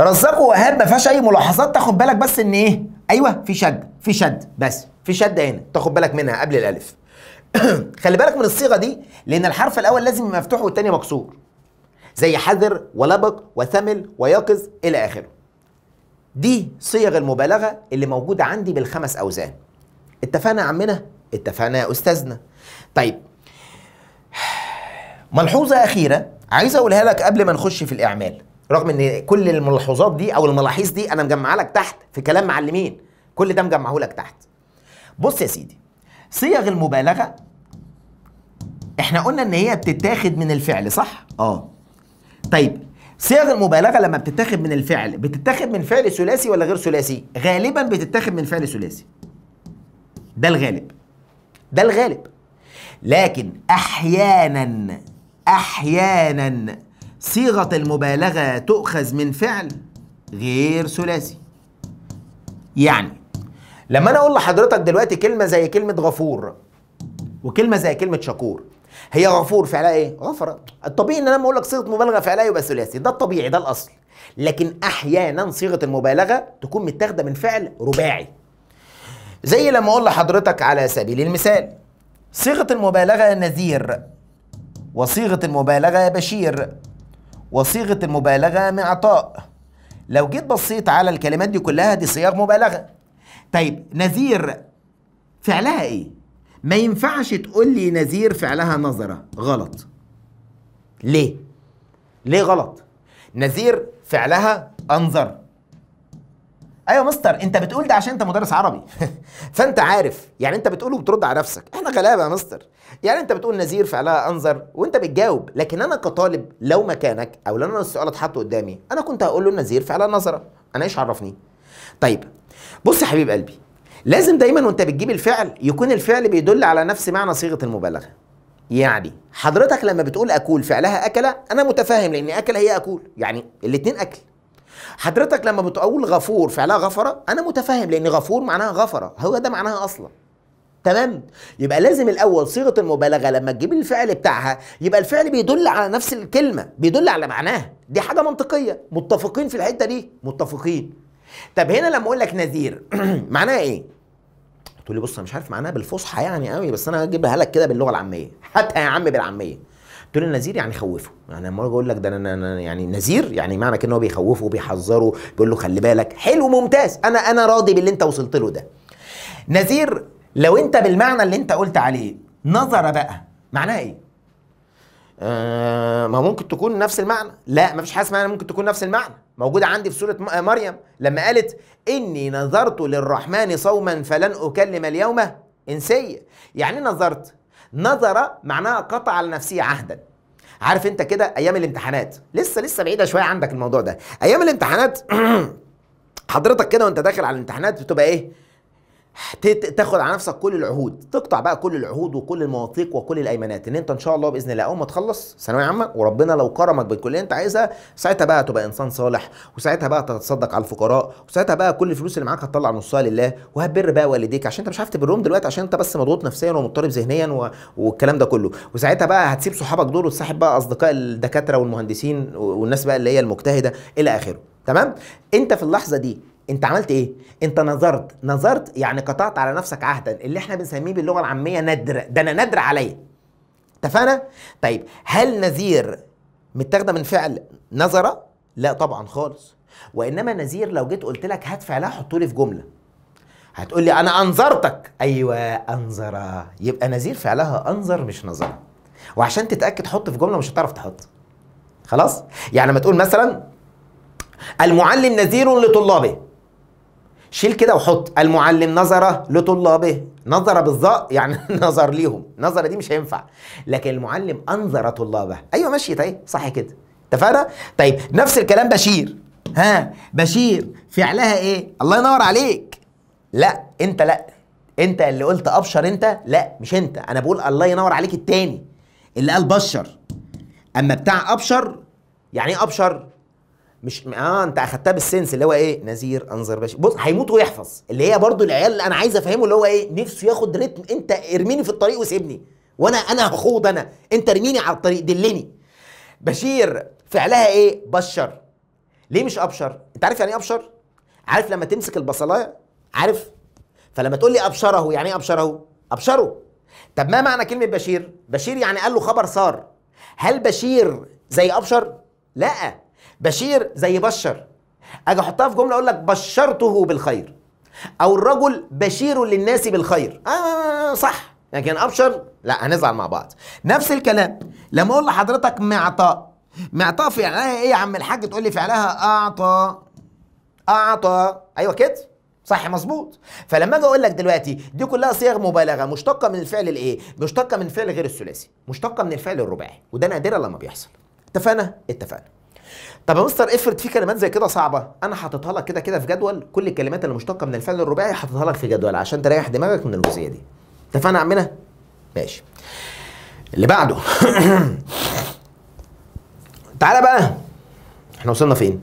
Speaker 1: رزاق ووهاب ما فيهاش اي ملاحظات تاخد بالك بس ان ايه ايوه في شد في شد بس في شد هنا تاخد بالك منها قبل الالف خلي بالك من الصيغه دي لان الحرف الاول لازم مفتوح والثاني مكسور زي حذر ولبق وثمل ويقظ الى اخره دي صيغ المبالغه اللي موجوده عندي بالخمس اوزان اتفقنا يا عمنا اتفقنا يا استاذنا طيب ملحوظه اخيره عايز اقولها لك قبل ما نخش في الاعمال رغم ان كل الملاحظات دي او الملاحظ دي انا مجمعها لك تحت في كلام معلمين كل ده مجمعه لك تحت بص يا سيدي صيغ المبالغه احنا قلنا ان هي بتتاخد من الفعل صح اه طيب صيغ المبالغه لما بتتاخد من الفعل بتتاخد من فعل ثلاثي ولا غير ثلاثي غالبا بتتاخد من فعل ثلاثي ده الغالب ده الغالب لكن احيانا احيانا صيغه المبالغه تؤخذ من فعل غير ثلاثي يعني لما انا اقول لحضرتك دلوقتي كلمه زي كلمه غفور وكلمه زي كلمه شكور هي غفور فعلها ايه غفر الطبيعي ان انا لما اقول لك صيغه مبالغه فعلها يبقى ثلاثي ده الطبيعي ده الاصل لكن احيانا صيغه المبالغه تكون متاخده من فعل رباعي زي لما اقول لحضرتك على سبيل المثال صيغه المبالغه نذير وصيغه المبالغه بشير وصيغه المبالغه معطاء لو جيت بصيت على الكلمات دي كلها دي صيغ مبالغه طيب نذير فعلها ايه ما ينفعش تقول لي نذير فعلها نظرة غلط ليه ليه غلط نذير فعلها انظر ايوه مستر انت بتقول ده عشان انت مدرس عربي فانت عارف يعني انت بتقوله وبترد على نفسك احنا غلابه يا مستر يعني انت بتقول نذير فعلها انظر وانت بتجاوب لكن انا كطالب لو مكانك او لو انا السؤال اتحط قدامي انا كنت هقول له نذير فعلها نظره انا ايش عرفني طيب بص يا حبيب قلبي لازم دايما وانت بتجيب الفعل يكون الفعل بيدل على نفس معنى صيغه المبالغه يعني حضرتك لما بتقول اكول فعلها اكل انا متفاهم لان اكل هي اكول يعني الاثنين اكل حضرتك لما بتقول غفور فعلها غفره انا متفاهم لان غفور معناها غفره هو ده معناها اصلا تمام يبقى لازم الاول صيغه المبالغه لما تجيب الفعل بتاعها يبقى الفعل بيدل على نفس الكلمه بيدل على معناها دي حاجه منطقيه متفقين في الحته دي متفقين طب هنا لما اقول لك نذير معناها ايه تقول لي بص انا مش عارف معناها بالفصحى يعني قوي بس انا هجيبها لك كده باللغه العاميه هاتها يا عم بالعاميه تقول لي نذير يعني خوفه يعني لما اقول لك ده انا, أنا يعني نذير يعني معنى كده ان هو بيخوفه وبيحذره بيقول له خلي بالك حلو ممتاز انا انا راضي باللي انت وصلت له ده نذير لو انت بالمعنى اللي انت قلت عليه نظر بقى معناها ايه آه، ما ممكن تكون نفس المعنى لا ما فيش حاجه اسمها ممكن تكون نفس المعنى موجوده عندي في سوره آه، مريم لما قالت اني نظرت للرحمن صوما فلن اكلم اليوم انسيه يعني إيه نظرت نظر معناها قطع على نفسه عهدا عارف انت كده ايام الامتحانات لسه لسه بعيده شويه عندك الموضوع ده ايام الامتحانات حضرتك كده وانت داخل على الامتحانات بتبقى ايه تاخد على نفسك كل العهود تقطع بقى كل العهود وكل المواثيق وكل الايمانات ان انت ان شاء الله باذن الله اول ما تخلص ثانويه عامه وربنا لو كرمك بالكليه اللي انت عايزها ساعتها بقى تبقى انسان صالح وساعتها بقى تتصدق على الفقراء وساعتها بقى كل الفلوس اللي معاك هتطلع نصها لله وهتبر بقى والديك عشان انت مش عارف تبرهم دلوقتي عشان انت بس مضغوط نفسيا ومضطرب ذهنيا و... والكلام ده كله وساعتها بقى هتسيب صحابك دول وتصاحب بقى اصدقاء الدكاتره والمهندسين والناس بقى اللي هي المجتهده الى اخره تمام انت في اللحظه دي انت عملت ايه انت نظرت نظرت يعني قطعت على نفسك عهدا اللي احنا بنسميه باللغه العاميه ندر ده انا ندر عليا اتفقنا طيب هل نذير متاخده من فعل نظر لا طبعا خالص وانما نذير لو جيت قلت لك هات فعلها حطه لي في جمله هتقول لي انا انظرتك، ايوه انظر يبقى نذير فعلها انظر مش نظر وعشان تتاكد حط في جمله مش هتعرف تحط خلاص يعني ما تقول مثلا المعلم نذير لطلابه شيل كده وحط المعلم نظر لطلابه نظر بالظاء يعني نظر ليهم نظر دي مش هينفع لكن المعلم انظر طلابه ايوه ماشي طيب صح كده اتفقنا طيب نفس الكلام بشير ها بشير فعلها ايه الله ينور عليك لا انت لا انت اللي قلت ابشر انت لا مش انت انا بقول الله ينور عليك التاني اللي قال بشر اما بتاع ابشر يعني ايه ابشر مش اه انت اخدتها بالسنس اللي هو ايه نذير انظر باشا بص هيموت ويحفظ اللي هي برضو العيال اللي انا عايز افهمه اللي هو ايه نفسه ياخد ريتم انت ارميني في الطريق وسيبني وانا انا هخوض انا انت ارميني على الطريق دلني بشير فعلها ايه بشر ليه مش ابشر انت عارف يعني ايه ابشر عارف لما تمسك البصلايه عارف فلما تقول لي ابشره يعني ايه ابشره ابشره طب ما معنى كلمه بشير بشير يعني قال له خبر صار هل بشير زي ابشر لا بشير زي بشر اجي احطها في جمله اقول لك بشرته بالخير او الرجل بشير للناس بالخير آه, آه،, آه،, آه، صح لكن يعني ابشر لا هنزعل مع بعض نفس الكلام لما اقول لحضرتك معطاء معطاء فعلها ايه يا عم الحاج تقول لي فعلها اعطى اعطى ايوه كده صح مظبوط فلما اجي اقول لك دلوقتي دي كلها صيغ مبالغه مشتقه من الفعل الايه مشتقه من الفعل غير الثلاثي مشتقه من الفعل الرباعي وده نادرا لما بيحصل اتفقنا اتفقنا طب يا مستر افرض في كلمات زي كده صعبه انا حاططها لك كده كده في جدول كل الكلمات اللي مشتقه من الفعل الرباعي حاططها لك في جدول عشان تريح دماغك من الجزئيه دي اتفقنا يا عمنا ماشي اللي بعده تعالى بقى احنا وصلنا فين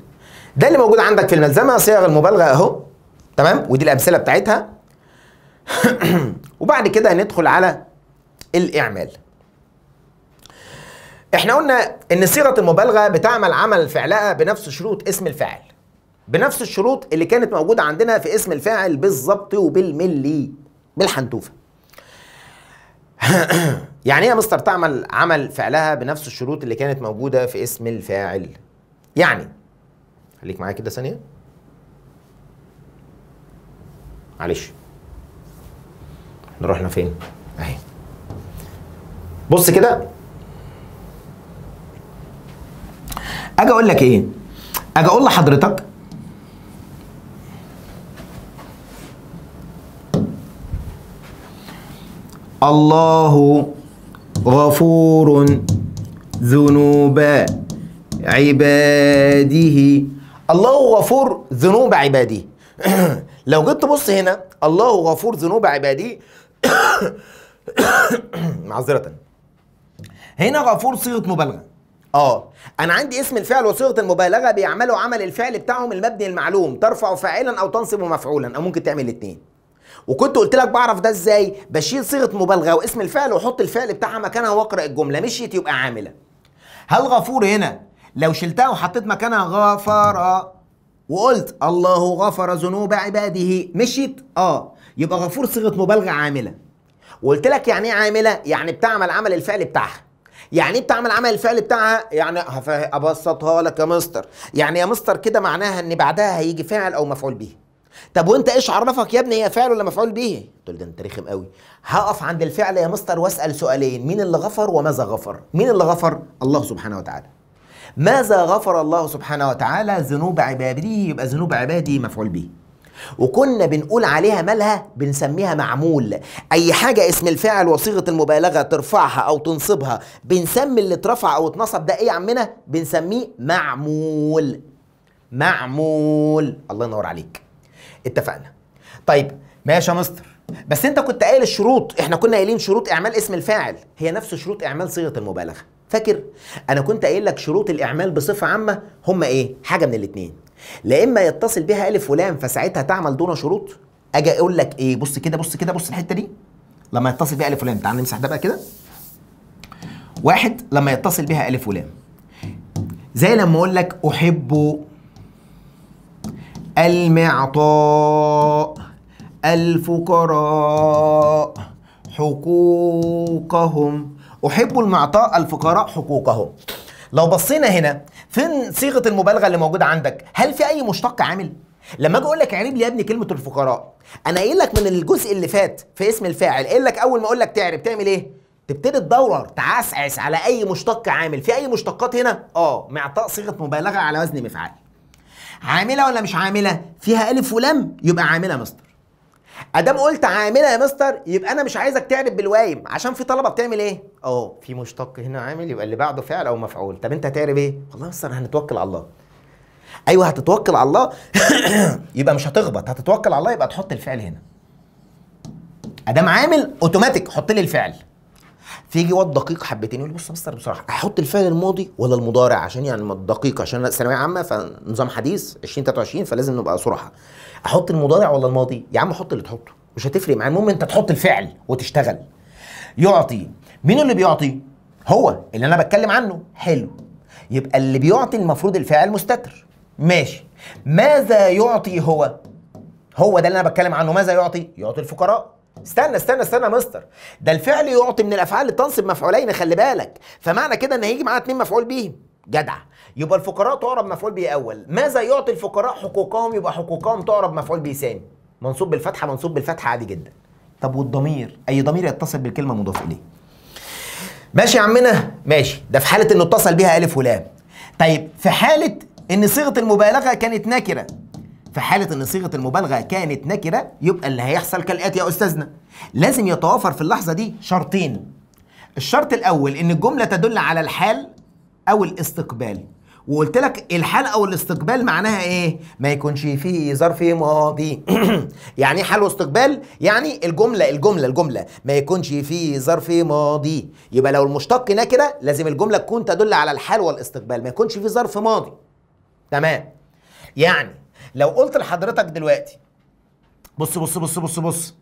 Speaker 1: ده اللي موجود عندك في الملزمه صيغ المبالغه اهو تمام ودي الامثله بتاعتها وبعد كده هندخل على الاعمال احنا قلنا ان صيغه المبالغه بتعمل عمل فعلها بنفس شروط اسم الفاعل بنفس الشروط اللي كانت موجوده عندنا في اسم الفاعل بالظبط وبالملي بالحنتوفه يعني ايه يا مستر تعمل عمل فعلها بنفس الشروط اللي كانت موجوده في اسم الفاعل يعني خليك معايا كده ثانيه معلش احنا رحنا فين اهي بص كده اجي اقول لك ايه اجي اقول لحضرتك الله غفور ذنوب عباده الله غفور ذنوب عباده لو جيت تبص هنا الله غفور ذنوب عباده معذرة هنا غفور صيغة مبالغة اه انا عندي اسم الفعل وصيغه المبالغه بيعملوا عمل الفعل بتاعهم المبني المعلوم ترفع فاعلا او تنصب مفعولا او ممكن تعمل الاثنين وكنت قلت لك بعرف ده ازاي بشيل صيغه مبالغه واسم الفعل واحط الفعل بتاعها مكانها واقرا الجمله مشيت يبقى عامله هل غفور هنا لو شلتها وحطيت مكانها غفر وقلت الله غفر ذنوب عباده مشيت اه يبقى غفور صيغه مبالغه عامله وقلت لك يعني ايه عامله يعني بتعمل عمل الفعل بتاعها يعني ايه بتعمل عمل الفعل بتاعها يعني ابسطها لك يا مستر يعني يا مستر كده معناها ان بعدها هيجي فعل او مفعول به طب وانت ايش عرفك يا ابني هي فعل ولا مفعول به قلت له ده انت رخم قوي هقف عند الفعل يا مستر واسال سؤالين مين اللي غفر وماذا غفر مين اللي غفر الله سبحانه وتعالى ماذا غفر الله سبحانه وتعالى ذنوب عباده يبقى ذنوب عبادي مفعول به وكنا بنقول عليها مالها بنسميها معمول اي حاجه اسم الفاعل وصيغه المبالغه ترفعها او تنصبها بنسمي اللي اترفع او اتنصب ده ايه يا عمنا بنسميه معمول معمول الله ينور عليك اتفقنا طيب ماشي يا مستر بس انت كنت قايل الشروط احنا كنا قايلين شروط اعمال اسم الفاعل هي نفس شروط اعمال صيغه المبالغه فاكر انا كنت قايل لك شروط الاعمال بصفه عامه هم ايه حاجه من الاتنين لا اما يتصل بها الف ولام فساعتها تعمل دون شروط اجي اقول لك ايه بص كده بص كده بص الحته دي لما يتصل بها الف ولام تعال نمسح ده بقى كده واحد لما يتصل بها الف ولام زي لما اقول لك احب المعطاء الفقراء حقوقهم احب المعطاء الفقراء حقوقهم لو بصينا هنا فين صيغه المبالغه اللي موجوده عندك هل في اي مشتق عامل لما اجي اقول لك اعرب لي يا ابني كلمه الفقراء انا قايل لك من الجزء اللي فات في اسم الفاعل قايل لك اول ما اقول لك تعرب تعمل ايه تبتدي تدور تعسعس على اي مشتق عامل في اي مشتقات هنا اه معطاء صيغه مبالغه على وزن مفعال عامله ولا مش عامله فيها الف ولام يبقى عامله مستر ادام قلت عامله يا مستر يبقى انا مش عايزك تعرب بالوايم عشان في طلبه بتعمل ايه اه في مشتق هنا عامل يبقى اللي بعده فعل او مفعول طب انت هتعرب ايه والله يا مستر هنتوكل على الله ايوه هتتوكل على الله يبقى مش هتخبط هتتوكل على الله يبقى تحط الفعل هنا ادام عامل اوتوماتيك حط لي الفعل فيجي واد دقيق حبتين يقول بص يا مستر بصراحه احط الفعل الماضي ولا المضارع عشان يعني الدقيق عشان ثانويه عامه فنظام حديث 20 23 فلازم نبقى صراحه احط المضارع ولا الماضي يا عم حط اللي تحطه مش هتفرق معايا المهم انت تحط الفعل وتشتغل يعطي مين اللي بيعطي هو اللي انا بتكلم عنه حلو يبقى اللي بيعطي المفروض الفعل مستتر ماشي ماذا يعطي هو هو ده اللي انا بتكلم عنه ماذا يعطي يعطي الفقراء استنى استنى استنى يا مستر ده الفعل يعطي من الافعال اللي تنصب مفعولين خلي بالك فمعنى كده ان هيجي معاه اتنين مفعول بيهم جدع يبقى الفقراء تعرب مفعول به اول ماذا يعطي الفقراء حقوقهم يبقى حقوقهم تعرب مفعول به ثاني منصوب بالفتحه منصوب بالفتحه عادي جدا طب والضمير اي ضمير يتصل بالكلمه مضاف اليه ماشي يا عمنا ماشي ده في حاله انه اتصل بها الف ولام طيب في حاله ان صيغه المبالغه كانت نكره في حالة إن صيغة المبالغة كانت نكرة يبقى اللي هيحصل كالآتي يا أستاذنا لازم يتوافر في اللحظة دي شرطين الشرط الأول إن الجملة تدل على الحال أو الاستقبال وقلت لك الحلقه والاستقبال معناها ايه ما يكونش فيه ظرف ماضي يعني ايه حال واستقبال يعني الجمله الجمله الجمله ما يكونش فيه ظرف ماضي يبقى لو المشتق هنا كده لازم الجمله تكون تدل على الحال والاستقبال ما يكونش فيه ظرف ماضي تمام يعني لو قلت لحضرتك دلوقتي بص بص بص بص بص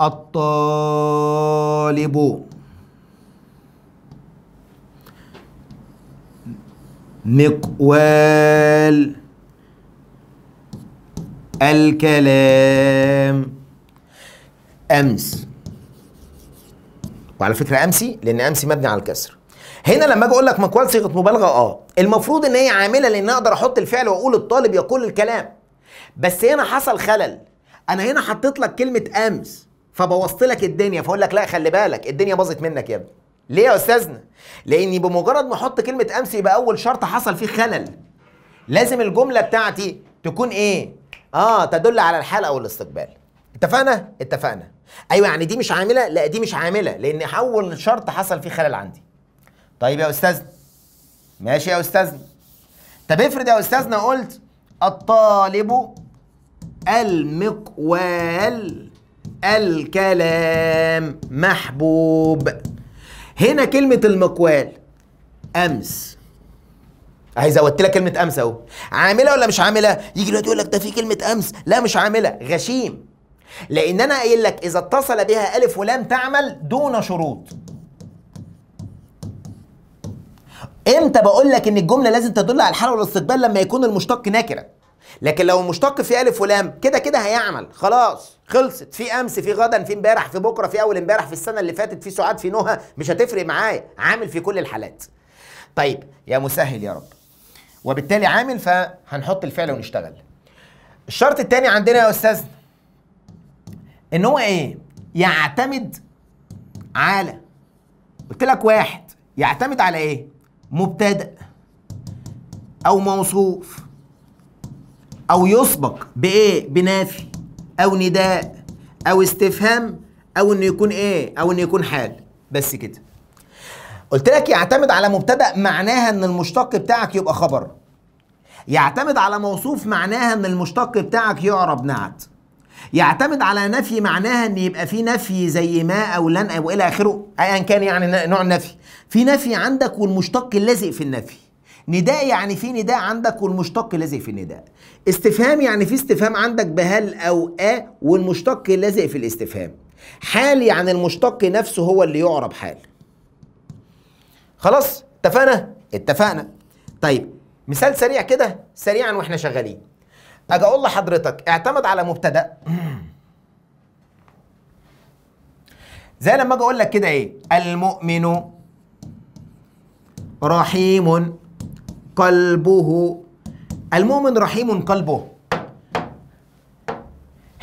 Speaker 1: الطالب مقوال الكلام امس وعلى فكره امسي لان امسي مبني على الكسر هنا لما اجي اقول لك مقوال صيغه مبالغه اه المفروض ان هي عامله لان اقدر احط الفعل واقول الطالب يقول الكلام بس هنا حصل خلل انا هنا حطيت لك كلمه امس فبوظت لك الدنيا فاقول لك لا خلي بالك الدنيا باظت منك يا ابني ليه يا استاذنا لاني بمجرد ما احط كلمه امس يبقى اول شرط حصل فيه خلل لازم الجمله بتاعتي تكون ايه اه تدل على الحال او الاستقبال اتفقنا اتفقنا ايوه يعني دي مش عامله لا دي مش عامله لان اول شرط حصل فيه خلل عندي طيب يا استاذنا ماشي يا استاذنا طب افرض يا استاذنا قلت الطالب المقوال الكلام محبوب هنا كلمه المقوال امس عايز اوت لك كلمه امس اهو عامله ولا مش عامله يجي دلوقتي يقول لك ده في كلمه امس لا مش عامله غشيم لان انا قايل لك اذا اتصل بها الف ولام تعمل دون شروط امتى بقول لك ان الجمله لازم تدل على الحاله والاستقبال لما يكون المشتق نكره لكن لو مشتق في الف ولام كده كده هيعمل خلاص خلصت في امس في غدا في امبارح في بكره في اول امبارح في السنه اللي فاتت في سعاد في نهى مش هتفرق معايا عامل في كل الحالات طيب يا مسهل يا رب وبالتالي عامل فهنحط الفعل ونشتغل الشرط الثاني عندنا يا استاذ ان هو ايه يعتمد على قلت لك واحد يعتمد على ايه مبتدأ او موصوف او يسبق بايه بنافي او نداء او استفهام او انه يكون ايه او انه يكون حال بس كده قلت لك يعتمد على مبتدا معناها ان المشتق بتاعك يبقى خبر يعتمد على موصوف معناها ان المشتق بتاعك يعرب نعت يعتمد على نفي معناها ان يبقى في نفي زي ما او لن او الى اخره ايا كان يعني نوع النفي في نفي عندك والمشتق اللازق في النفي نداء يعني في نداء عندك والمشتق لازق في النداء استفهام يعني في استفهام عندك بهل او ا آه والمشتق لازق في الاستفهام حال يعني المشتق نفسه هو اللي يعرب حال خلاص اتفقنا اتفقنا طيب مثال سريع كده سريعا واحنا شغالين اجي اقول لحضرتك اعتمد على مبتدا زي لما اجي اقول لك كده ايه المؤمن رحيم قلبه المؤمن رحيم قلبه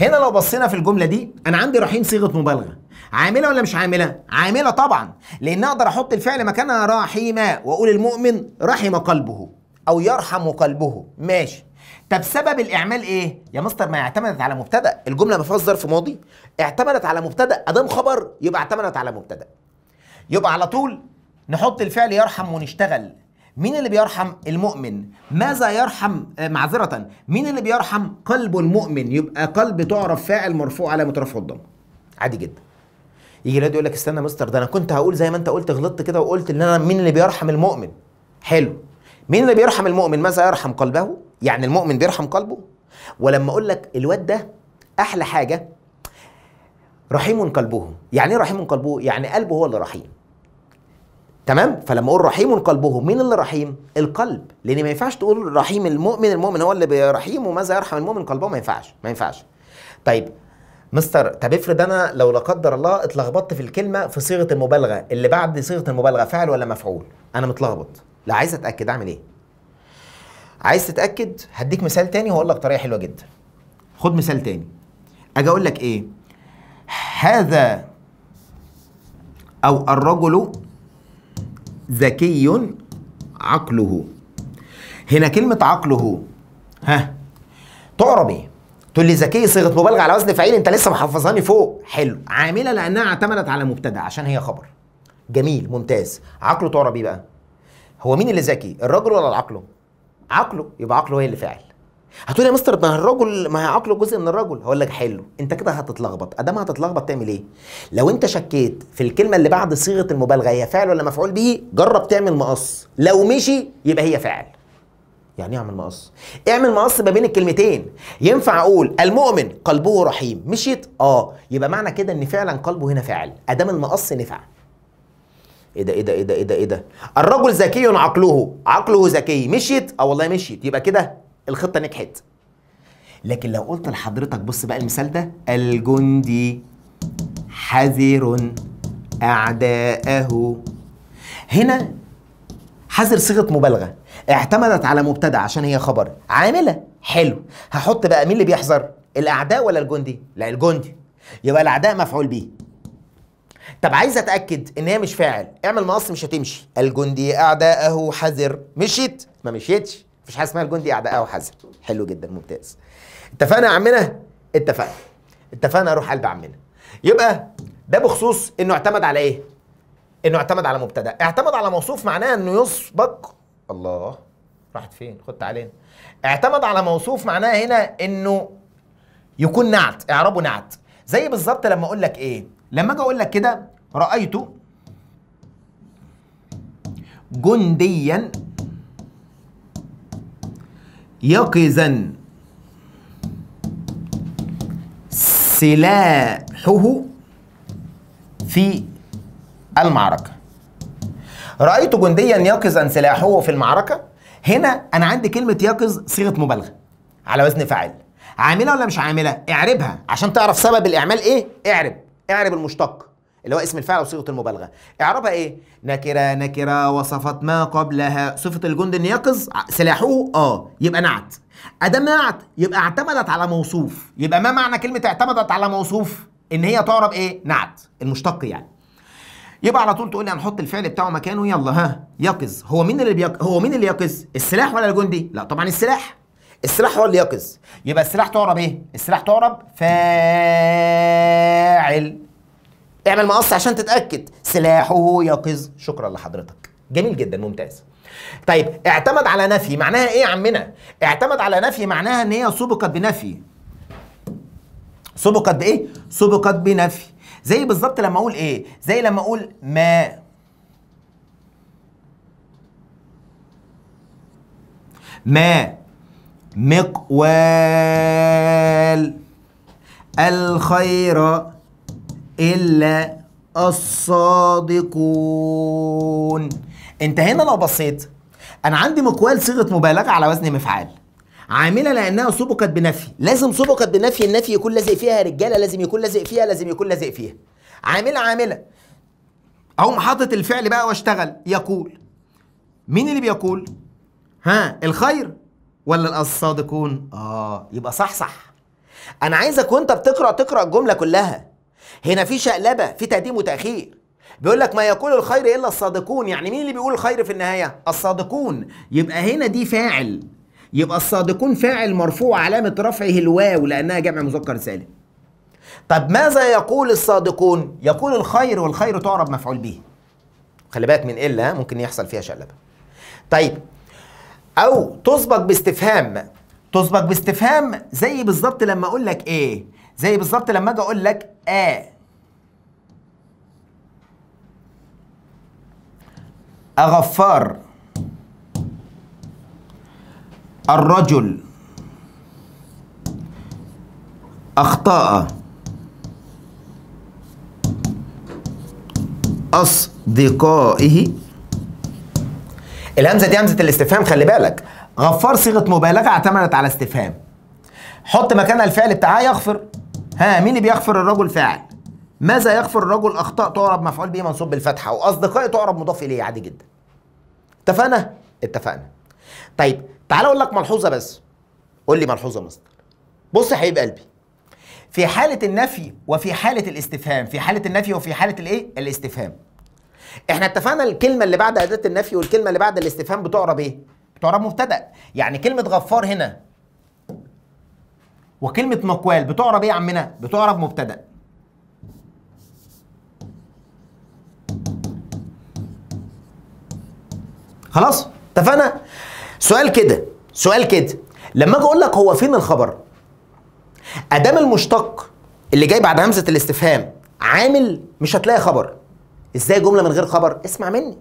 Speaker 1: هنا لو بصينا في الجمله دي انا عندي رحيم صيغه مبالغه عامله ولا مش عامله عامله طبعا لان اقدر احط الفعل مكانها رحيما واقول المؤمن رحم قلبه او يرحم قلبه ماشي طب سبب الاعمال ايه يا مستر ما اعتمدت على مبتدا الجمله ما فيهاش ظرف ماضي اعتمدت على مبتدا ادام خبر يبقى اعتمدت على مبتدا يبقى على طول نحط الفعل يرحم ونشتغل مين اللي بيرحم المؤمن ماذا يرحم آه، معذرة مين اللي بيرحم قلب المؤمن يبقى قلب تعرف فاعل مرفوع على مترفع الضم عادي جدا يجي الواد يقول لك استنى يا مستر ده انا كنت هقول زي ما انت قلت غلطت كده وقلت ان انا مين اللي بيرحم المؤمن حلو مين اللي بيرحم المؤمن ماذا يرحم قلبه يعني المؤمن بيرحم قلبه ولما اقول لك الواد ده احلى حاجه رحيم قلبه يعني ايه رحيم قلبه يعني قلبه هو اللي رحيم تمام فلما اقول رحيم قلبه مين اللي رحيم القلب لان ما ينفعش تقول رحيم المؤمن المؤمن هو اللي رحيم وماذا يرحم المؤمن قلبه ما ينفعش ما ينفعش طيب مستر طب افرض انا لو لا قدر الله اتلخبطت في الكلمه في صيغه المبالغه اللي بعد صيغه المبالغه فعل ولا مفعول انا متلخبط لا عايز اتاكد اعمل ايه عايز تتاكد هديك مثال تاني وهقول لك طريقه حلوه جدا خد مثال تاني اجي اقول لك ايه هذا او الرجل ذكي عقله هنا كلمة عقله ها تعرب ايه؟ تقول لي ذكي صيغة مبالغة على وزن فعيل انت لسه محفظاني فوق حلو عاملة لأنها اعتمدت على مبتدأ عشان هي خبر جميل ممتاز عقله تعرب ايه بقى؟ هو مين اللي ذكي؟ الرجل ولا العقله؟ عقله يبقى عقله هي اللي فاعل هتقول يا مستر ما الرجل ما هي عقله جزء من الرجل هقول لك حلو انت كده هتتلخبط ادام هتتلخبط تعمل ايه لو انت شكيت في الكلمه اللي بعد صيغه المبالغه هي فعل ولا مفعول به جرب تعمل مقص لو مشي يبقى هي فعل يعني ايه اعمل مقص اعمل مقص ما بين الكلمتين ينفع اقول المؤمن قلبه رحيم مشيت اه يبقى معنى كده ان فعلا قلبه هنا فعل ادام المقص نفع ايه ده ايه ده ايه ده ايه ده إيه الرجل ذكي عقله عقله ذكي مشيت اه والله مشيت يبقى كده الخطه نجحت لكن لو قلت لحضرتك بص بقى المثال ده الجندي حذر اعداءه هنا حذر صيغه مبالغه اعتمدت على مبتدا عشان هي خبر عامله حلو هحط بقى مين اللي بيحذر الاعداء ولا الجندي لا الجندي يبقى الاعداء مفعول بيه طب عايز اتاكد ان هي مش فاعل اعمل نقص مش هتمشي الجندي اعداءه حذر مشيت ما مشيتش مفيش حاجه اسمها الجندي اعداء وحزن حلو جدا ممتاز اتفقنا يا عمنا اتفقنا اتفقنا اروح قلب عمنا يبقى ده بخصوص انه اعتمد على ايه انه اعتمد على مبتدا اعتمد على موصوف معناه انه يسبق الله راحت فين خدت علينا اعتمد على موصوف معناه هنا انه يكون نعت اعرابه نعت زي بالظبط لما اقول لك ايه لما اجي اقول لك كده رايت جنديا يقظا سلاحه في المعركة رأيت جنديا يقظا سلاحه في المعركة هنا أنا عندي كلمة يقظ صيغة مبالغة على وزن فاعل عاملة ولا مش عاملة؟ اعربها عشان تعرف سبب الإعمال إيه؟ اعرب اعرب المشتق اللي هو اسم الفاعل وصيغه المبالغه اعرابها ايه نكره نكره وصفت ما قبلها صفه الجند ان يقظ سلاحه اه يبقى نعت ادام نعت يبقى اعتمدت على موصوف يبقى ما معنى كلمه اعتمدت على موصوف ان هي تعرب ايه نعت المشتق يعني يبقى على طول تقول لي هنحط الفعل بتاعه مكانه يلا ها يقظ هو مين اللي بيق... هو مين اللي يقظ السلاح ولا الجندي لا طبعا السلاح السلاح هو اللي يقظ يبقى السلاح تعرب ايه السلاح تعرب فاعل اعمل مقص عشان تتاكد سلاحه يقظ شكرا لحضرتك جميل جدا ممتاز طيب اعتمد على نفي معناها ايه يا عمنا اعتمد على نفي معناها ان هي سبقت بنفي سبقت بايه سبقت بنفي زي بالظبط لما اقول ايه زي لما اقول ما ما مقوال الخير إلا الصادقون انت هنا لو بصيت انا عندي مكوال صيغه مبالغه على وزن مفعال عامله لانها سبقت بنفي لازم سبقت بنفي النفي يكون لازق فيها رجاله لازم يكون لازق فيها لازم يكون لازق فيها عامله عامله اقوم حاطط الفعل بقى واشتغل يقول مين اللي بيقول ها الخير ولا الصادقون اه يبقى صح صح انا عايزك وانت بتقرا تقرا الجمله كلها هنا في شقلبه في تقديم وتاخير بيقول لك ما يقول الخير الا الصادقون يعني مين اللي بيقول الخير في النهايه الصادقون يبقى هنا دي فاعل يبقى الصادقون فاعل مرفوع علامه رفعه الواو لانها جمع مذكر سالم طب ماذا يقول الصادقون يقول الخير والخير تعرب مفعول به خلي بالك من الا ممكن يحصل فيها شقلبه طيب او تسبق باستفهام تسبق باستفهام زي بالظبط لما اقول لك ايه زي بالظبط لما اجي اقول لك آه أغفار الرجل أخطاء أصدقائه الهمزة دي همزة الاستفهام خلي بالك غفار صيغة مبالغة اعتمدت على استفهام حط مكانها الفعل بتاعها يغفر ها مين اللي بيغفر الرجل فاعل ماذا يغفر الرجل اخطاء تعرب مفعول به منصوب بالفتحه واصدقائي تعرب مضاف اليه عادي جدا اتفقنا اتفقنا طيب تعال اقول لك ملحوظه بس قول لي ملحوظه مصدر بص يا حبيب قلبي في حاله النفي وفي حاله الاستفهام في حاله النفي وفي حاله الايه الاستفهام احنا اتفقنا الكلمه اللي بعد اداه النفي والكلمه اللي بعد الاستفهام بتعرب ايه بتعرب مبتدا يعني كلمه غفار هنا وكلمه مقوال بتعرب ايه يا عمنا بتعرب مبتدا خلاص اتفقنا سؤال كده سؤال كده لما اجي اقول لك هو فين الخبر ادام المشتق اللي جاي بعد همزه الاستفهام عامل مش هتلاقي خبر ازاي جمله من غير خبر اسمع مني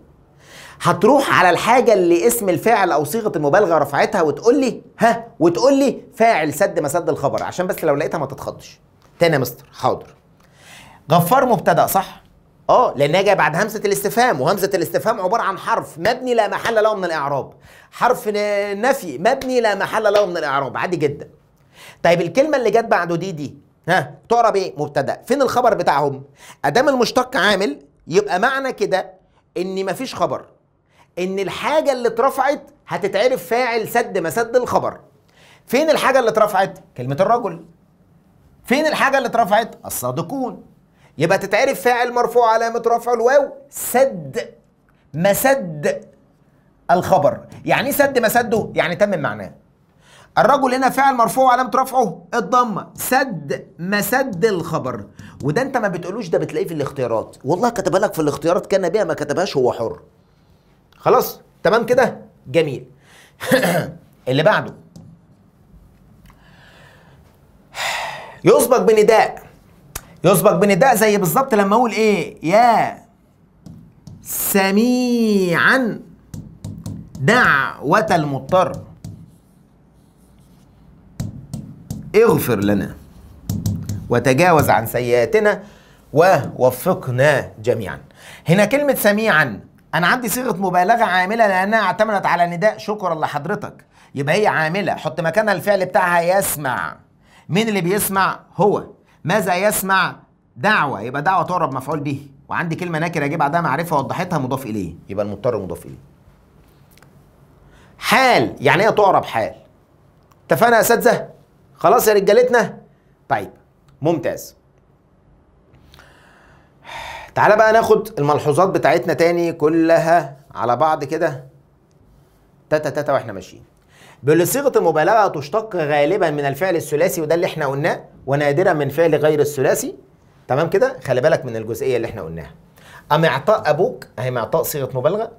Speaker 1: هتروح على الحاجة اللي اسم الفاعل أو صيغة المبالغة رفعتها وتقول لي ها وتقول لي فاعل سد ما سد الخبر عشان بس لو لقيتها ما تتخضش. تاني يا مستر حاضر. غفار مبتدأ صح؟ اه لانها جايه بعد همزه الاستفهام وهمزه الاستفهام عباره عن حرف مبني لا محل له من الاعراب حرف نفي مبني لا محل له من الاعراب عادي جدا طيب الكلمه اللي جت بعده دي دي ها تعرب ايه مبتدا فين الخبر بتاعهم ادام المشتق عامل يبقى معنى كده ان مفيش خبر ان الحاجه اللي اترفعت هتتعرف فاعل سد مسد الخبر فين الحاجه اللي اترفعت كلمه الرجل فين الحاجه اللي اترفعت الصادقون يبقى تتعرف فاعل مرفوع علامة رفعه الواو سد مسد الخبر يعني إيه سد مسده يعني تم معناه الرجل هنا فعل مرفوع علامة رفعه الضمة سد مسد الخبر وده انت ما بتقولوش ده بتلاقيه في الاختيارات والله كتبها لك في الاختيارات كان بيها ما كتبهاش هو حر خلاص تمام كده جميل اللي بعده يسبق بنداء يسبق بنداء زي بالظبط لما اقول ايه يا سميعا دعوة المضطر اغفر لنا وتجاوز عن سيئاتنا ووفقنا جميعا هنا كلمة سميعا أنا عندي صيغة مبالغة عاملة لأنها اعتمدت على نداء شكرا لحضرتك يبقى هي عاملة حط مكانها الفعل بتاعها يسمع مين اللي بيسمع هو ماذا يسمع دعوة يبقى دعوة تعرب مفعول به وعندي كلمة نكرة أجيب بعدها معرفة وضحتها مضاف إليه يبقى المضطر مضاف إليه حال يعني إيه تعرب حال اتفقنا يا أساتذة خلاص يا رجالتنا طيب ممتاز تعالى بقى ناخد الملحوظات بتاعتنا تاني كلها على بعض كده تاتا تاتا واحنا ماشيين بصيغه المبالغه تشتق غالبا من الفعل الثلاثي وده اللي احنا قلناه ونادرا من فعل غير الثلاثي تمام كده خلي بالك من الجزئيه اللي احنا قلناها ام اعطاء ابوك اهي معطاء صيغه مبالغه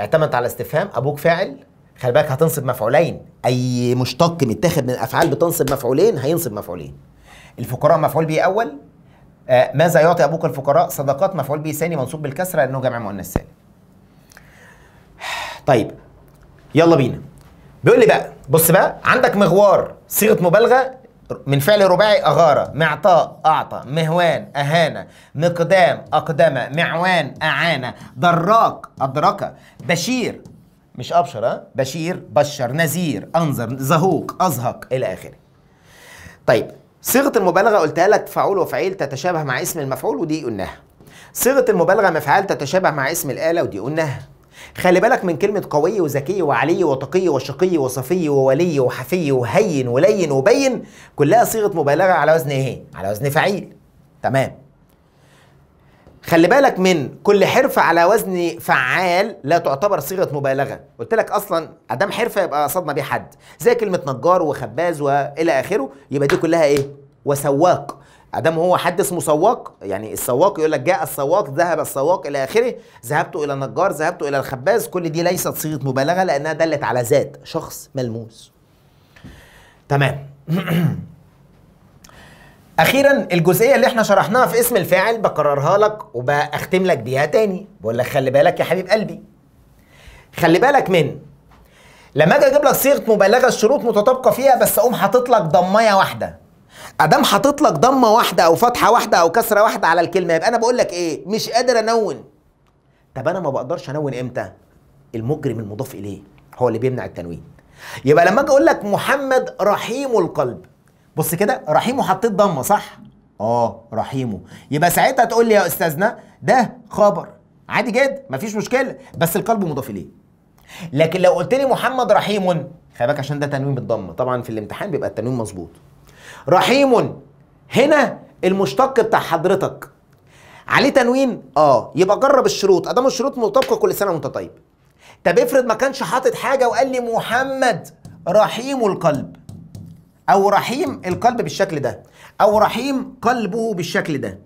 Speaker 1: اعتمدت على استفهام ابوك فاعل خلي بالك هتنصب مفعولين اي مشتق متاخد من الافعال بتنصب مفعولين هينصب مفعولين الفقراء مفعول به اول آه ماذا يعطي ابوك الفقراء صدقات مفعول به ثاني منصوب بالكسره لانه جمع مؤنث سالم طيب يلا بينا بيقول لي بقى بص بقى عندك مغوار صيغه مبالغه من فعل رباعي أغارة معطاء أعطى مهوان أهانة مقدام أقدم معوان أعانة دراك أدرك بشير مش أبشر ها بشير بشر نذير أنظر زهوق أزهق إلى آخره طيب صيغة المبالغة قلتها لك فعول وفعيل تتشابه مع اسم المفعول ودي قلناها صيغة المبالغة مفعال تتشابه مع اسم الآلة ودي قلناها خلي بالك من كلمة قوي وذكي وعلي وتقي وشقي وصفي وولي وحفي وهين ولين وبين كلها صيغة مبالغة على وزن ايه؟ على وزن فعيل تمام خلي بالك من كل حرفة على وزن فعال لا تعتبر صيغة مبالغة قلت لك أصلا أدام حرفة يبقى صدمة بيه حد زي كلمة نجار وخباز وإلى آخره يبقى دي كلها إيه؟ وسواق ادام هو حد اسمه سواق يعني السواق يقول لك جاء السواق ذهب السواق الى اخره ذهبت الى النجار ذهبت الى الخباز كل دي ليست صيغه مبالغه لانها دلت على ذات شخص ملموس تمام اخيرا الجزئيه اللي احنا شرحناها في اسم الفاعل بكررها لك وبختم لك بيها تاني بقول لك خلي بالك يا حبيب قلبي خلي بالك من لما اجي اجيب لك صيغه مبالغه الشروط متطابقه فيها بس اقوم حاطط لك ضمايه واحده ادام حاطط لك ضمه واحده او فتحه واحده او كسره واحده على الكلمه يبقى انا بقول لك ايه مش قادر انون طب انا ما بقدرش انون امتى المجرم المضاف اليه هو اللي بيمنع التنوين يبقى لما اجي اقول لك محمد رحيم القلب بص كده رحيمه حطيت ضمه صح اه رحيمه يبقى ساعتها تقول لي يا استاذنا ده خبر عادي جدا مفيش مشكله بس القلب مضاف اليه لكن لو قلت لي محمد رحيم خلي بالك عشان ده تنوين بالضمه طبعا في الامتحان بيبقى التنوين مظبوط رحيم هنا المشتق بتاع حضرتك عليه تنوين اه يبقى جرب الشروط ادام الشروط مطابقه كل سنه وانت طيب طب افرض ما كانش حاطط حاجه وقال لي محمد رحيم القلب او رحيم القلب بالشكل ده او رحيم قلبه بالشكل ده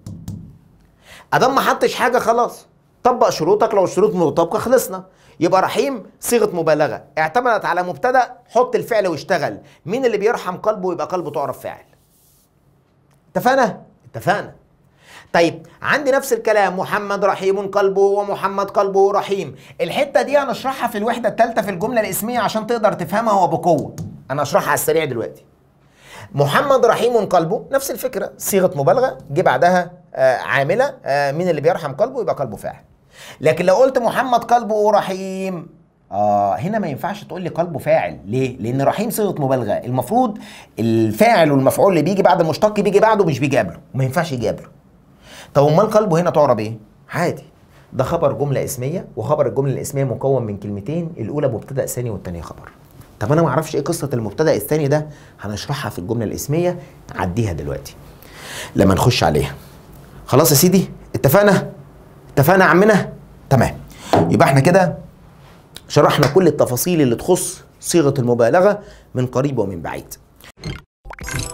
Speaker 1: ادام ما حطش حاجه خلاص طبق شروطك لو الشروط مطابقه خلصنا يبقى رحيم صيغه مبالغه اعتمدت على مبتدا حط الفعل واشتغل مين اللي بيرحم قلبه يبقى قلبه تعرف فاعل اتفقنا اتفقنا طيب عندي نفس الكلام محمد رحيم قلبه ومحمد قلبه رحيم الحته دي هنشرحها في الوحده الثالثه في الجمله الاسميه عشان تقدر تفهمها وبقوه انا اشرحها على السريع دلوقتي محمد رحيم قلبه نفس الفكره صيغه مبالغه جه بعدها آه، عامله آه، مين اللي بيرحم قلبه يبقى قلبه فاعل لكن لو قلت محمد قلبه رحيم آه هنا ما ينفعش تقول لي قلبه فاعل ليه لان رحيم صيغه مبالغه المفروض الفاعل والمفعول اللي بيجي بعد المشتق بيجي بعده مش بيجي قبله ما ينفعش يجي قبله طب امال قلبه هنا تعرب ايه عادي ده خبر جمله اسميه وخبر الجمله الاسميه مكون من كلمتين الاولى مبتدا ثاني والثانيه خبر طب انا ما اعرفش ايه قصه المبتدا الثاني ده هنشرحها في الجمله الاسميه عديها دلوقتي لما نخش عليها خلاص يا سيدي اتفقنا اتفقنا يا عمنا تمام يبقى احنا كده شرحنا كل التفاصيل اللي تخص صيغه المبالغه من قريب ومن بعيد